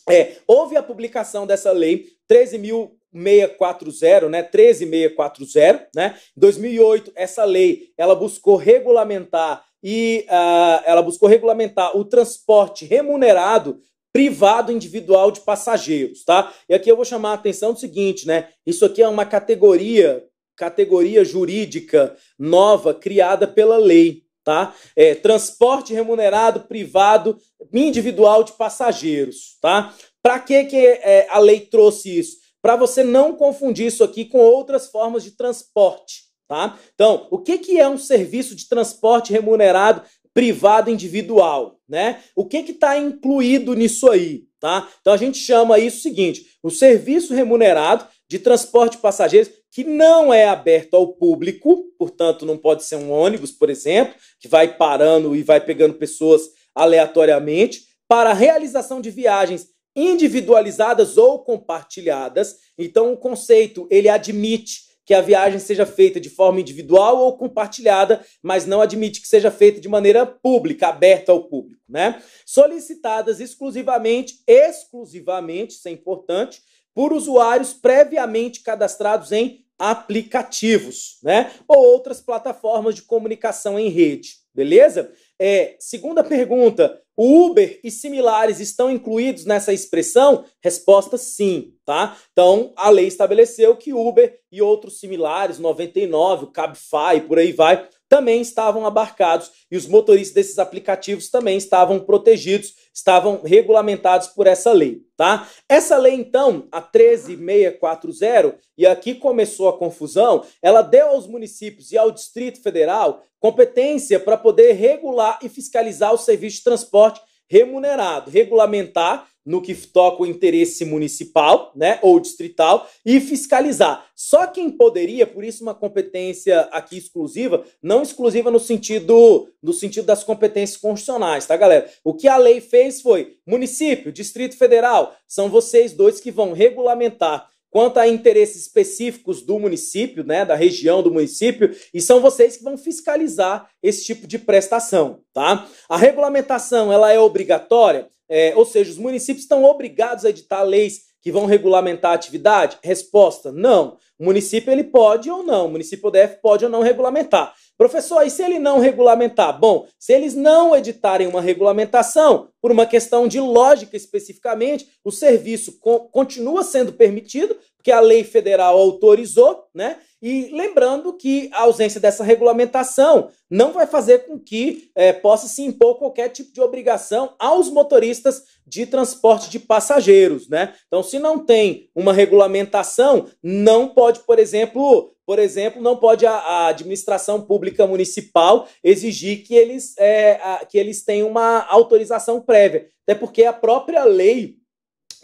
É, houve a publicação dessa lei 13.640, né? 13.640, né? Em 2008, essa lei, ela buscou regulamentar e uh, ela buscou regulamentar o transporte remunerado privado individual de passageiros, tá? E aqui eu vou chamar a atenção do seguinte, né? Isso aqui é uma categoria categoria jurídica nova criada pela lei, tá? É, transporte remunerado privado individual de passageiros, tá? Para que que é, a lei trouxe isso? Para você não confundir isso aqui com outras formas de transporte, tá? Então, o que que é um serviço de transporte remunerado privado individual, né? O que que está incluído nisso aí, tá? Então a gente chama isso o seguinte: o serviço remunerado de transporte de passageiros que não é aberto ao público, portanto, não pode ser um ônibus, por exemplo, que vai parando e vai pegando pessoas aleatoriamente, para a realização de viagens individualizadas ou compartilhadas. Então, o conceito ele admite que a viagem seja feita de forma individual ou compartilhada, mas não admite que seja feita de maneira pública, aberta ao público, né? Solicitadas exclusivamente, exclusivamente, isso é importante, por usuários previamente cadastrados em aplicativos, né? Ou outras plataformas de comunicação em rede, beleza? É, segunda pergunta: o Uber e similares estão incluídos nessa expressão? Resposta sim, tá? Então a lei estabeleceu que Uber e outros similares, 99, o Cabify, por aí vai, também estavam abarcados e os motoristas desses aplicativos também estavam protegidos, estavam regulamentados por essa lei, tá? Essa lei então, a 13640, e aqui começou a confusão, ela deu aos municípios e ao Distrito Federal competência para poder regular e fiscalizar o serviço de transporte remunerado, regulamentar no que toca o interesse municipal, né, ou distrital e fiscalizar. Só quem poderia, por isso uma competência aqui exclusiva, não exclusiva no sentido no sentido das competências constitucionais, tá, galera? O que a lei fez foi município, Distrito Federal, são vocês dois que vão regulamentar quanto a interesses específicos do município, né, da região do município, e são vocês que vão fiscalizar esse tipo de prestação, tá? A regulamentação, ela é obrigatória, é, ou seja, os municípios estão obrigados a editar leis que vão regulamentar a atividade? Resposta: não. O município ele pode ou não, o município deve pode ou não regulamentar. Professor, e se ele não regulamentar? Bom, se eles não editarem uma regulamentação, por uma questão de lógica especificamente, o serviço co continua sendo permitido, que a lei federal autorizou, né? E lembrando que a ausência dessa regulamentação não vai fazer com que é, possa se impor qualquer tipo de obrigação aos motoristas de transporte de passageiros, né? Então, se não tem uma regulamentação, não pode, por exemplo, por exemplo, não pode a, a administração pública municipal exigir que eles, é, a, que eles tenham uma autorização prévia, até porque a própria lei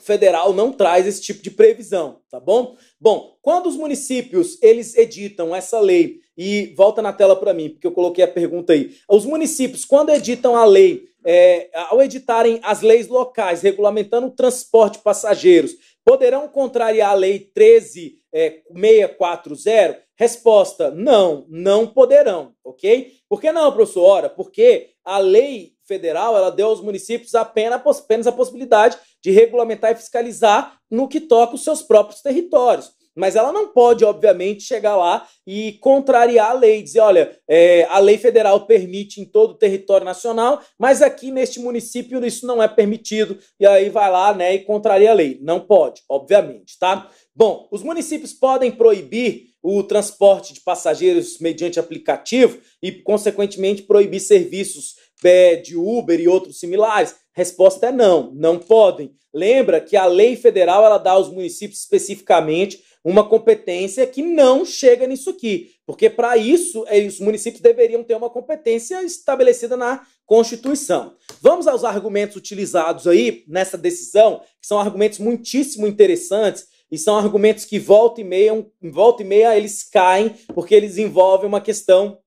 federal não traz esse tipo de previsão, tá bom? Bom, quando os municípios eles editam essa lei e volta na tela para mim, porque eu coloquei a pergunta aí. Os municípios quando editam a lei, é, ao editarem as leis locais regulamentando o transporte de passageiros, poderão contrariar a lei 13640? É, Resposta: não, não poderão, ok? Por que não, professor? Ora, porque a lei federal, ela deu aos municípios apenas a possibilidade de regulamentar e fiscalizar no que toca os seus próprios territórios. Mas ela não pode, obviamente, chegar lá e contrariar a lei, dizer, olha, é, a lei federal permite em todo o território nacional, mas aqui neste município isso não é permitido, e aí vai lá né, e contraria a lei. Não pode, obviamente, tá? Bom, os municípios podem proibir o transporte de passageiros mediante aplicativo e, consequentemente, proibir serviços pede Uber e outros similares? Resposta é não, não podem. Lembra que a lei federal ela dá aos municípios especificamente uma competência que não chega nisso aqui, porque para isso é, os municípios deveriam ter uma competência estabelecida na Constituição. Vamos aos argumentos utilizados aí nessa decisão, que são argumentos muitíssimo interessantes e são argumentos que volta e meia, volta e meia eles caem porque eles envolvem uma questão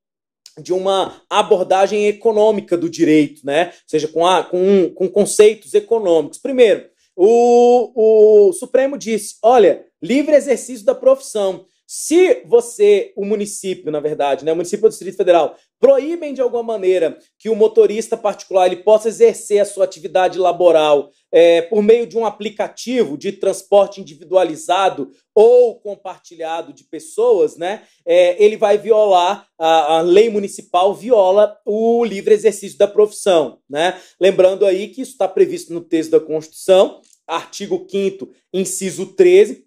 de uma abordagem econômica do direito, né? Ou seja, com, a, com, com conceitos econômicos. Primeiro, o, o Supremo disse: olha, livre exercício da profissão se você, o município, na verdade, né, o município do Distrito Federal, proíbem de alguma maneira que o motorista particular ele possa exercer a sua atividade laboral é, por meio de um aplicativo de transporte individualizado ou compartilhado de pessoas, né, é, ele vai violar, a, a lei municipal viola o livre exercício da profissão. Né? Lembrando aí que isso está previsto no texto da Constituição, artigo 5 inciso 13,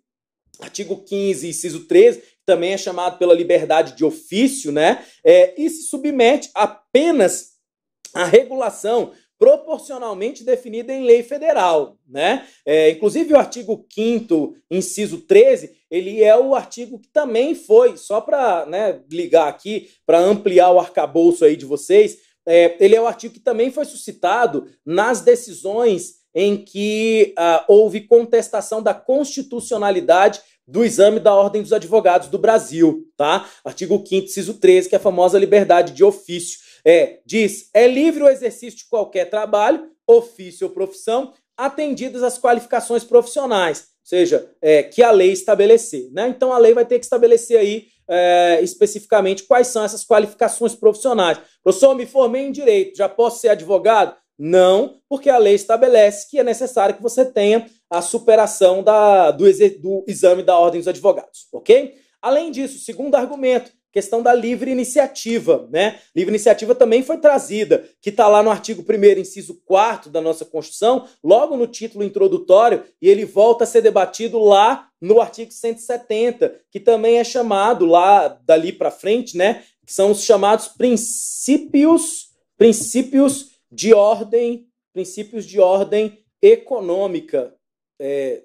Artigo 15, inciso 13, também é chamado pela liberdade de ofício, né? É, e se submete apenas à regulação proporcionalmente definida em lei federal, né? É, inclusive o artigo 5 inciso 13, ele é o artigo que também foi, só para né, ligar aqui, para ampliar o arcabouço aí de vocês, é, ele é o artigo que também foi suscitado nas decisões em que ah, houve contestação da constitucionalidade do exame da Ordem dos Advogados do Brasil, tá? Artigo 5 inciso 13, que é a famosa liberdade de ofício. É, diz: é livre o exercício de qualquer trabalho, ofício ou profissão, atendidas as qualificações profissionais, ou seja, é, que a lei estabelecer. Né? Então a lei vai ter que estabelecer aí é, especificamente quais são essas qualificações profissionais. Professor, me formei em direito, já posso ser advogado? Não, porque a lei estabelece que é necessário que você tenha a superação da, do, do exame da ordem dos advogados, ok? Além disso, segundo argumento, questão da livre iniciativa, né? Livre iniciativa também foi trazida, que está lá no artigo 1 inciso 4 da nossa Constituição, logo no título introdutório, e ele volta a ser debatido lá no artigo 170, que também é chamado lá dali para frente, né, que são os chamados princípios, princípios de ordem, princípios de ordem econômica. É,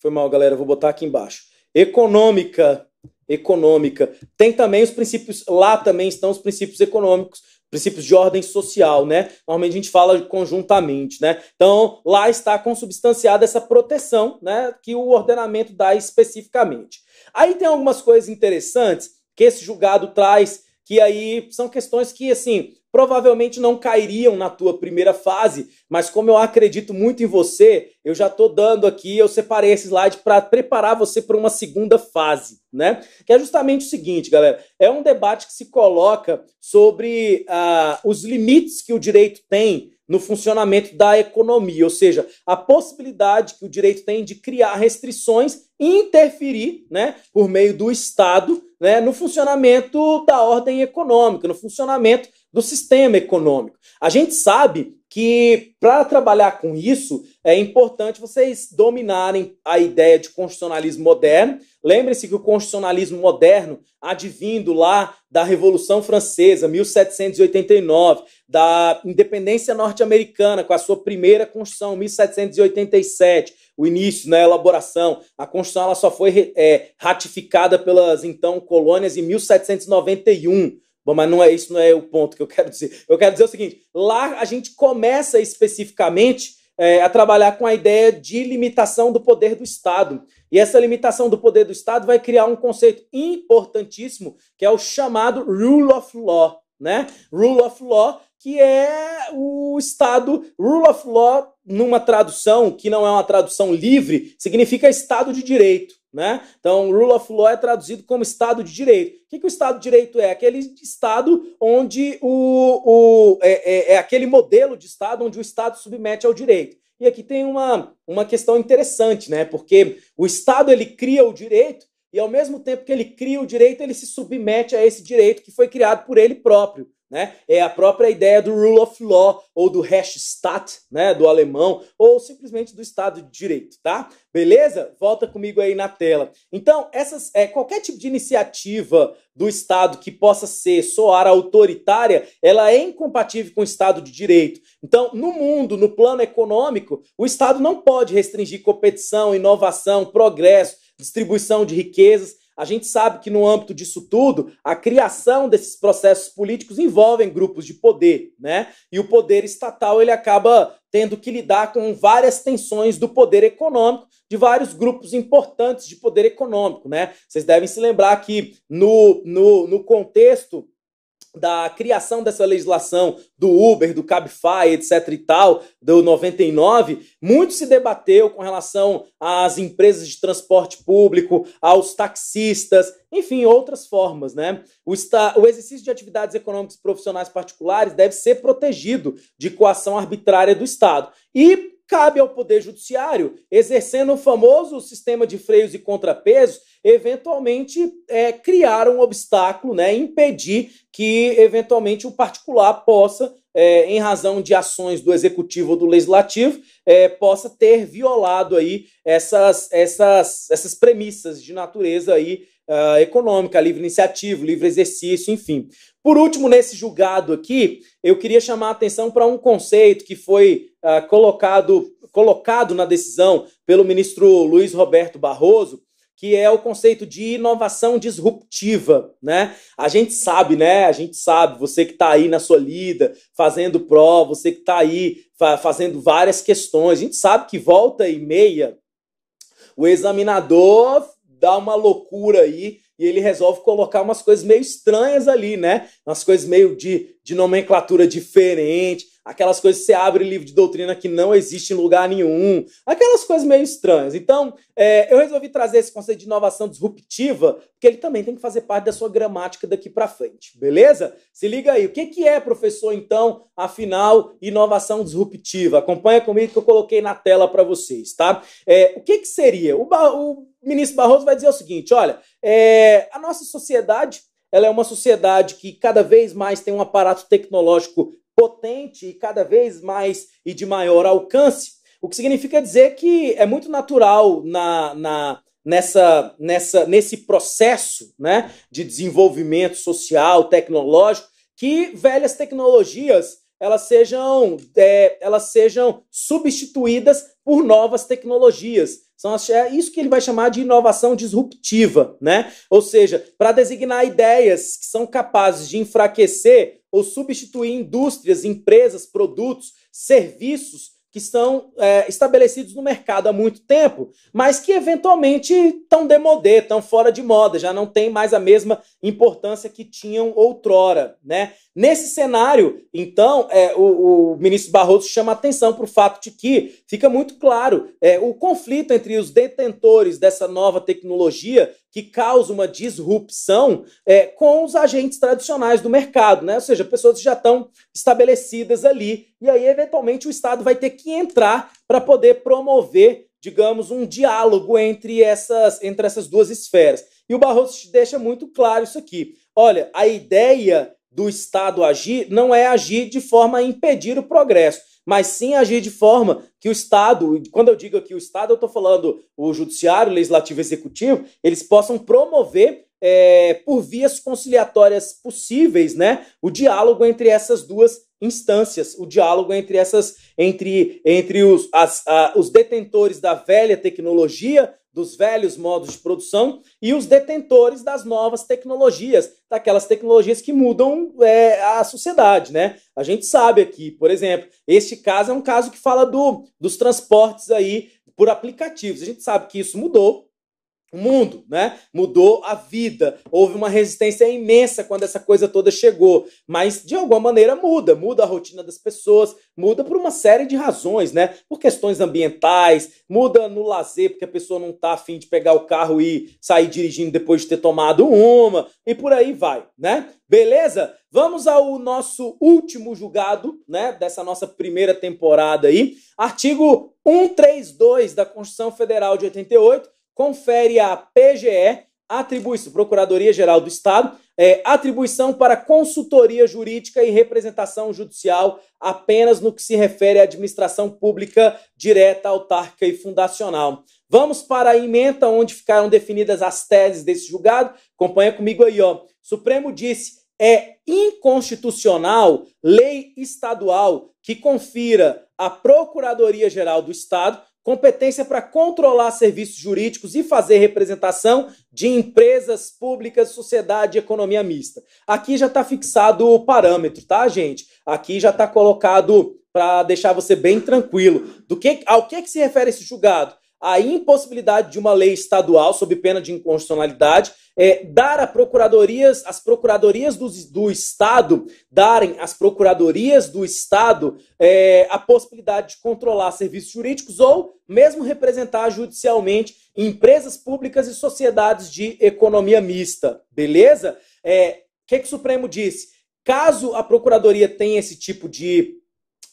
foi mal, galera, vou botar aqui embaixo. Econômica, econômica. Tem também os princípios, lá também estão os princípios econômicos, princípios de ordem social, né? Normalmente a gente fala conjuntamente, né? Então, lá está consubstanciada essa proteção, né, que o ordenamento dá especificamente. Aí tem algumas coisas interessantes que esse julgado traz, que aí são questões que, assim, provavelmente não cairiam na tua primeira fase, mas como eu acredito muito em você, eu já estou dando aqui, eu separei esse slide para preparar você para uma segunda fase, né? Que é justamente o seguinte, galera, é um debate que se coloca sobre ah, os limites que o direito tem no funcionamento da economia, ou seja, a possibilidade que o direito tem de criar restrições e interferir, né, por meio do Estado, né, no funcionamento da ordem econômica, no funcionamento do sistema econômico. A gente sabe que para trabalhar com isso é importante vocês dominarem a ideia de constitucionalismo moderno. Lembrem-se que o constitucionalismo moderno, advindo lá da Revolução Francesa, 1789, da independência norte-americana, com a sua primeira Constituição, 1787, o início, né, a elaboração. A Constituição ela só foi é, ratificada pelas então colônias em 1791. Bom, mas não é isso, não é o ponto que eu quero dizer. Eu quero dizer o seguinte: lá a gente começa especificamente é, a trabalhar com a ideia de limitação do poder do Estado. E essa limitação do poder do Estado vai criar um conceito importantíssimo, que é o chamado rule of law, né? Rule of law, que é o Estado, rule of law, numa tradução que não é uma tradução livre, significa Estado de Direito. Né? Então, rule of law é traduzido como Estado de Direito. O que, que o Estado de Direito é? Aquele Estado onde o, o é, é, é, aquele modelo de Estado onde o Estado submete ao direito. E aqui tem uma, uma questão interessante, né? Porque o Estado ele cria o direito e ao mesmo tempo que ele cria o direito, ele se submete a esse direito que foi criado por ele próprio. Né? É a própria ideia do rule of law ou do Rechtsstaat, né, do alemão, ou simplesmente do Estado de Direito, tá? Beleza? Volta comigo aí na tela. Então, essas, é, qualquer tipo de iniciativa do Estado que possa ser soar autoritária, ela é incompatível com o Estado de Direito. Então, no mundo, no plano econômico, o Estado não pode restringir competição, inovação, progresso, distribuição de riquezas a gente sabe que no âmbito disso tudo, a criação desses processos políticos envolvem grupos de poder, né? E o poder estatal ele acaba tendo que lidar com várias tensões do poder econômico de vários grupos importantes de poder econômico, né? Vocês devem se lembrar que no, no, no contexto da criação dessa legislação do Uber, do Cabify, etc e tal, do 99, muito se debateu com relação às empresas de transporte público, aos taxistas, enfim, outras formas, né? O, está o exercício de atividades econômicas profissionais particulares deve ser protegido de coação arbitrária do Estado. E cabe ao Poder Judiciário, exercendo o famoso sistema de freios e contrapesos, eventualmente é, criar um obstáculo, né, impedir que eventualmente o particular possa, é, em razão de ações do Executivo ou do Legislativo, é, possa ter violado aí essas, essas, essas premissas de natureza aí uh, econômica, livre iniciativa, livre exercício, enfim. Por último, nesse julgado aqui, eu queria chamar a atenção para um conceito que foi uh, colocado, colocado na decisão pelo ministro Luiz Roberto Barroso, que é o conceito de inovação disruptiva, né? A gente sabe, né? A gente sabe, você que está aí na sua lida, fazendo prova você que está aí fa fazendo várias questões, a gente sabe que volta e meia o examinador dá uma loucura aí e ele resolve colocar umas coisas meio estranhas ali, né? Umas coisas meio de, de nomenclatura diferente aquelas coisas que você abre livro de doutrina que não existe em lugar nenhum, aquelas coisas meio estranhas. Então, é, eu resolvi trazer esse conceito de inovação disruptiva, porque ele também tem que fazer parte da sua gramática daqui para frente, beleza? Se liga aí, o que, que é, professor, então, afinal, inovação disruptiva? Acompanha comigo que eu coloquei na tela para vocês, tá? É, o que, que seria? O, o, ministro Barroso vai dizer o seguinte, olha, é, a nossa sociedade ela é uma sociedade que cada vez mais tem um aparato tecnológico potente e cada vez mais e de maior alcance. O que significa dizer que é muito natural na, na nessa, nessa, nesse processo né, de desenvolvimento social, tecnológico, que velhas tecnologias elas sejam, é, elas sejam substituídas por novas tecnologias. São as, é isso que ele vai chamar de inovação disruptiva, né? Ou seja, para designar ideias que são capazes de enfraquecer ou substituir indústrias, empresas, produtos, serviços que estão é, estabelecidos no mercado há muito tempo, mas que eventualmente estão demodê, estão fora de moda, já não tem mais a mesma importância que tinham outrora. Né? Nesse cenário, então, é, o, o, ministro Barroso chama atenção para o fato de que fica muito claro é, o conflito entre os detentores dessa nova tecnologia que causa uma disrupção é, com os agentes tradicionais do mercado, né? ou seja, pessoas que já estão estabelecidas ali e aí, eventualmente, o Estado vai ter que entrar para poder promover, digamos, um diálogo entre essas, entre essas duas esferas. E o Barroso deixa muito claro isso aqui. Olha, a ideia do Estado agir não é agir de forma a impedir o progresso, mas sim agir de forma que o Estado, quando eu digo aqui o Estado, eu estou falando o Judiciário, o Legislativo e Executivo, eles possam promover é, por vias conciliatórias possíveis, né, o diálogo entre essas duas instâncias, o diálogo entre essas, entre, entre os, as, a, os detentores da velha tecnologia, dos velhos modos de produção e os detentores das novas tecnologias, daquelas tecnologias que mudam é, a sociedade, né? A gente sabe aqui, por exemplo, este caso é um caso que fala do, dos transportes aí por aplicativos. A gente sabe que isso mudou, o mundo, né? Mudou a vida. Houve uma resistência imensa quando essa coisa toda chegou, mas de alguma maneira muda, muda a rotina das pessoas, muda por uma série de razões, né? Por questões ambientais, muda no lazer porque a pessoa não tá afim de pegar o carro e sair dirigindo depois de ter tomado uma e por aí vai, né? Beleza? Vamos ao nosso último julgado, né, dessa nossa primeira temporada aí. Artigo 132 da Constituição Federal de 88 confere à PGE atribuição, Procuradoria Geral do Estado, é, atribuição para consultoria jurídica e representação judicial apenas no que se refere à administração pública direta, autárquica e fundacional. Vamos para a emenda onde ficaram definidas as teses desse julgado. Acompanha comigo aí, ó. Supremo disse: é inconstitucional lei estadual que confira à Procuradoria Geral do Estado competência para controlar serviços jurídicos e fazer representação de empresas públicas, sociedade e economia mista. Aqui já está fixado o parâmetro, tá, gente? Aqui já está colocado para deixar você bem tranquilo. Do que, ao que, que se refere esse julgado? a impossibilidade de uma lei estadual, sob pena de inconstitucionalidade, é, dar a procuradorias, as procuradorias do, do Estado, darem as procuradorias do Estado é, a possibilidade de controlar serviços jurídicos ou mesmo representar judicialmente empresas públicas e sociedades de economia mista, beleza? O é, que, que o Supremo disse? Caso a procuradoria tenha esse tipo de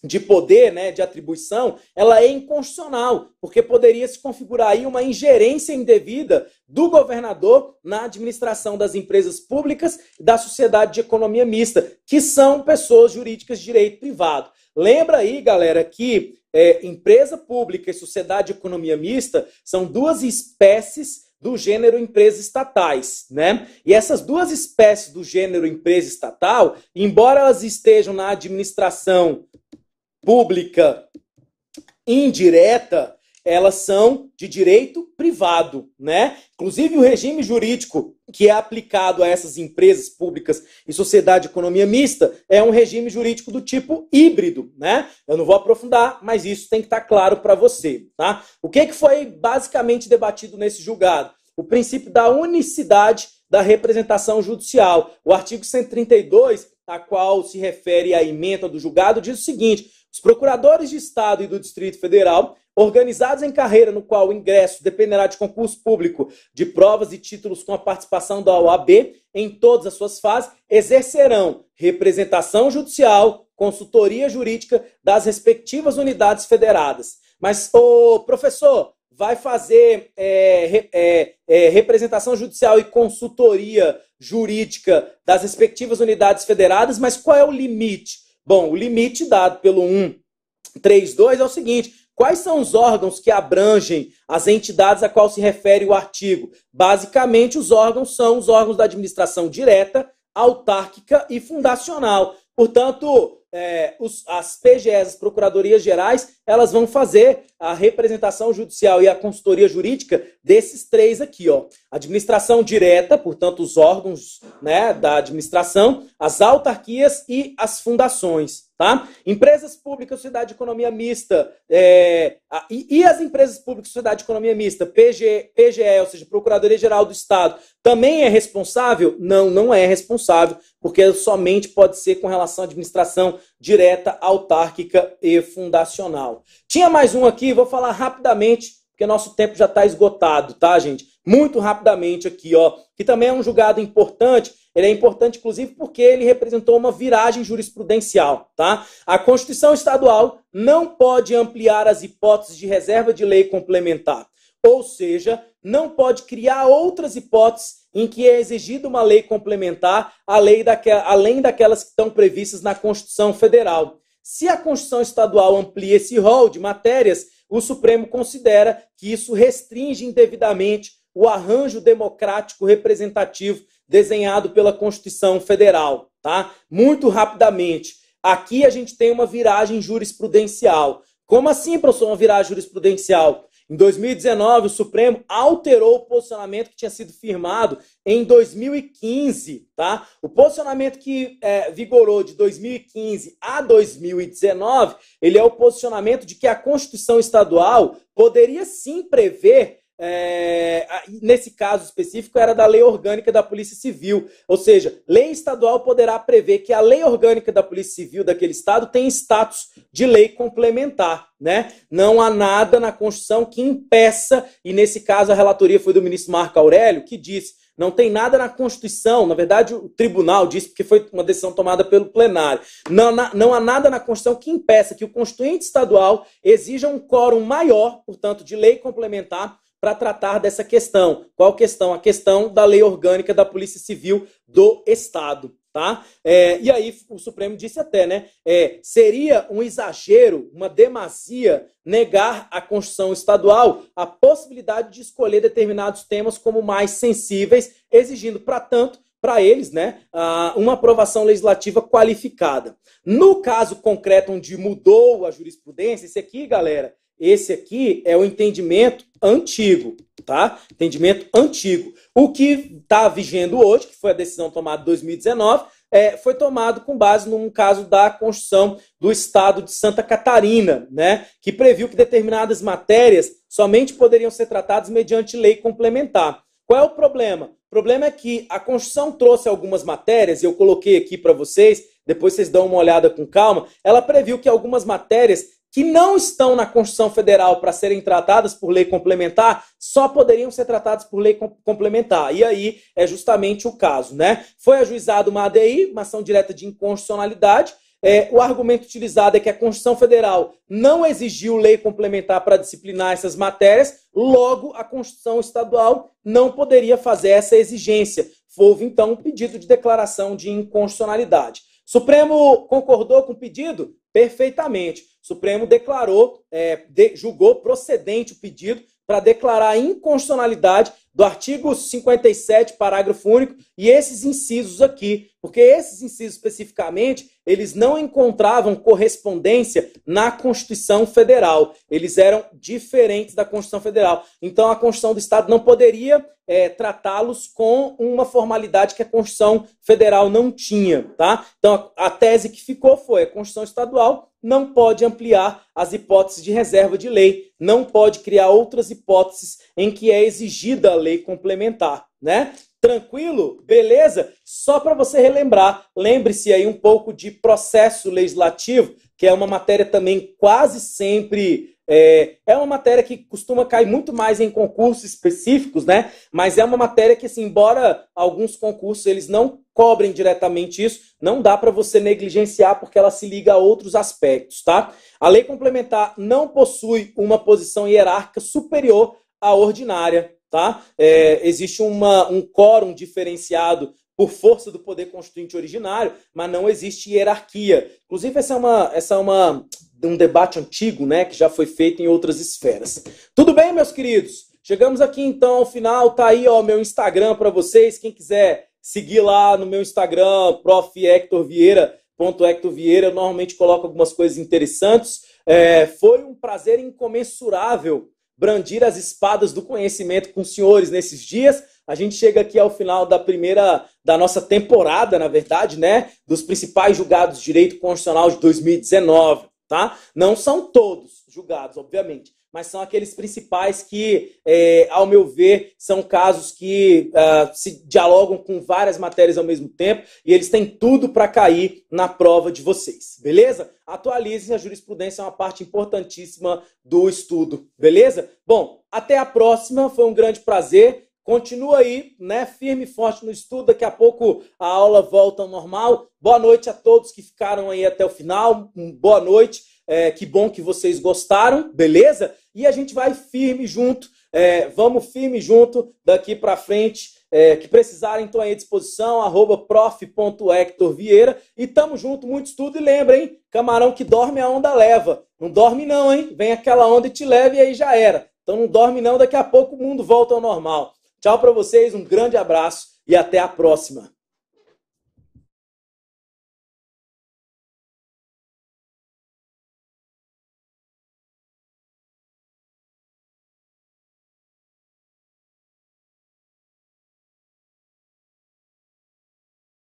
de poder, né, de atribuição, ela é inconstitucional, porque poderia se configurar aí uma ingerência indevida do governador na administração das empresas públicas e da sociedade de economia mista, que são pessoas jurídicas de direito privado. Lembra aí, galera, que é, empresa pública e sociedade de economia mista são duas espécies do gênero empresas estatais, né? E essas duas espécies do gênero empresa estatal, embora elas estejam na administração pública indireta, elas são de direito privado, né? Inclusive o regime jurídico que é aplicado a essas empresas públicas e sociedade de economia mista é um regime jurídico do tipo híbrido, né? Eu não vou aprofundar, mas isso tem que estar tá claro para você, tá? O que, é que foi basicamente debatido nesse julgado? O princípio da unicidade da representação judicial. O artigo 132, a qual se refere a emenda do julgado, diz o seguinte: os procuradores de Estado e do Distrito Federal, organizados em carreira no qual o ingresso dependerá de concurso público de provas e títulos com a participação da OAB em todas as suas fases, exercerão representação judicial, consultoria jurídica das respectivas unidades federadas. Mas, ô professor, vai fazer é, é, é, representação judicial e consultoria jurídica das respectivas unidades federadas, mas qual é o limite? Bom, o limite dado pelo 132 é o seguinte: quais são os órgãos que abrangem as entidades a qual se refere o artigo? Basicamente, os órgãos são os órgãos da administração direta, autárquica e fundacional. Portanto, é, os, as PGEs, as Procuradorias Gerais, elas vão fazer a representação judicial e a consultoria jurídica desses três aqui, ó. Administração direta, portanto, os órgãos né, da administração, as autarquias e as fundações. Tá? Empresas públicas, sociedade de economia mista, é, a, e, e, as empresas públicas, sociedade de economia mista, PGE, PGE, ou seja, Procuradoria Geral do Estado, também é responsável? Não, não é responsável, porque somente pode ser com relação à administração direta, autárquica e fundacional. Tinha mais um aqui, vou falar rapidamente, porque nosso tempo já está esgotado, tá, gente? Muito rapidamente aqui, ó, que também é um julgado importante. Ele é importante, inclusive, porque ele representou uma viragem jurisprudencial, tá? A Constituição Estadual não pode ampliar as hipóteses de reserva de lei complementar, ou seja, não pode criar outras hipóteses em que é exigida uma lei complementar lei além daquelas que estão previstas na Constituição Federal. Se a Constituição Estadual amplia esse rol de matérias, o Supremo considera que isso restringe indevidamente o arranjo democrático representativo desenhado pela Constituição Federal. Tá? Muito rapidamente, aqui a gente tem uma viragem jurisprudencial. Como assim, professor, uma viragem jurisprudencial? Em 2019, o Supremo alterou o posicionamento que tinha sido firmado em 2015, tá? O posicionamento que é, vigorou de 2015 a 2019, ele é o posicionamento de que a Constituição Estadual poderia sim prever é, nesse caso específico, era da lei orgânica da Polícia Civil. Ou seja, lei estadual poderá prever que a lei orgânica da Polícia Civil daquele estado tem status de lei complementar. Né? Não há nada na Constituição que impeça, e nesse caso a relatoria foi do ministro Marco Aurélio, que disse. Não tem nada na Constituição, na verdade o tribunal disse, porque foi uma decisão tomada pelo plenário. Não, não há nada na Constituição que impeça que o Constituinte Estadual exija um quórum maior, portanto, de lei complementar, para tratar dessa questão. Qual questão? A questão da lei orgânica da Polícia Civil do Estado. Tá? É, e aí o Supremo disse até, né? É, seria um exagero, uma demasia, negar à Constituição Estadual a possibilidade de escolher determinados temas como mais sensíveis, exigindo, para tanto, para eles, né, uma aprovação legislativa qualificada. No caso concreto onde mudou a jurisprudência, esse aqui, galera, esse aqui é o entendimento antigo, tá? Entendimento antigo. O que está vigendo hoje, que foi a decisão tomada em 2019, é, foi tomado com base num caso da Constituição do Estado de Santa Catarina, né? Que previu que determinadas matérias somente poderiam ser tratadas mediante lei complementar. Qual é o problema? O problema é que a Constituição trouxe algumas matérias, e eu coloquei aqui para vocês, depois vocês dão uma olhada com calma. Ela previu que algumas matérias que não estão na Constituição Federal para serem tratadas por lei complementar, só poderiam ser tratadas por lei complementar. E aí é justamente o caso, né? Foi ajuizado uma ADI, uma ação direta de inconstitucionalidade. É, o argumento utilizado é que a Constituição Federal não exigiu lei complementar para disciplinar essas matérias, logo a Constituição Estadual não poderia fazer essa exigência. Houve então um pedido de declaração de inconstitucionalidade. Supremo concordou com o pedido? perfeitamente. O Supremo declarou, é, de, julgou procedente o pedido para declarar inconstitucionalidade do artigo 57, parágrafo único, e esses incisos aqui, porque esses incisos especificamente, eles não encontravam correspondência na Constituição Federal. Eles eram diferentes da Constituição Federal. Então, a Constituição do Estado não poderia é, tratá-los com uma formalidade que a Constituição Federal não tinha, tá? Então, a, a tese que ficou foi a Constituição Estadual não pode ampliar as hipóteses de reserva de lei, não pode criar outras hipóteses em que é exigida a lei complementar, né? Tranquilo? Beleza? Só para você relembrar, lembre-se aí um pouco de processo legislativo, que é uma matéria também quase sempre. É, é uma matéria que costuma cair muito mais em concursos específicos, né? Mas é uma matéria que, assim, embora alguns concursos eles não cobrem diretamente isso, não dá para você negligenciar porque ela se liga a outros aspectos, tá? A lei complementar não possui uma posição hierárquica superior à ordinária, tá? É, existe uma, um quórum diferenciado por força do poder constituinte originário, mas não existe hierarquia. Inclusive, essa é uma, essa é uma, um debate antigo, né, que já foi feito em outras esferas. Tudo bem, meus queridos? Chegamos aqui então ao final, tá aí o meu Instagram para vocês, quem quiser seguir lá no meu Instagram, prof Hector Vieira, ponto Hector Vieira, eu normalmente coloco algumas coisas interessantes. É, foi um prazer incomensurável brandir as espadas do conhecimento com os senhores nesses dias. A gente chega aqui ao final da primeira, da nossa temporada, na verdade, né? Dos principais julgados de direito constitucional de 2019, tá? Não são todos julgados, obviamente mas são aqueles principais que, é, ao meu ver, são casos que uh, se dialogam com várias matérias ao mesmo tempo e eles têm tudo para cair na prova de vocês, beleza? Atualizem, a jurisprudência é uma parte importantíssima do estudo, beleza? Bom, até a próxima, foi um grande prazer. Continua aí, né? Firme e forte no estudo. Daqui a pouco a aula volta ao normal. Boa noite a todos que ficaram aí até o final. Boa noite. É, que bom que vocês gostaram, beleza? E a gente vai firme junto, é, vamos firme junto daqui para frente. É, que precisarem, estou aí à disposição, arroba prof.hectorvieira. E tamo junto, muito estudo. E lembra, hein? Camarão que dorme, a onda leva. Não dorme não, hein? Vem aquela onda e te leva e aí já era. Então não dorme não, daqui a pouco o mundo volta ao normal. Tchau para vocês, um grande abraço e até a próxima.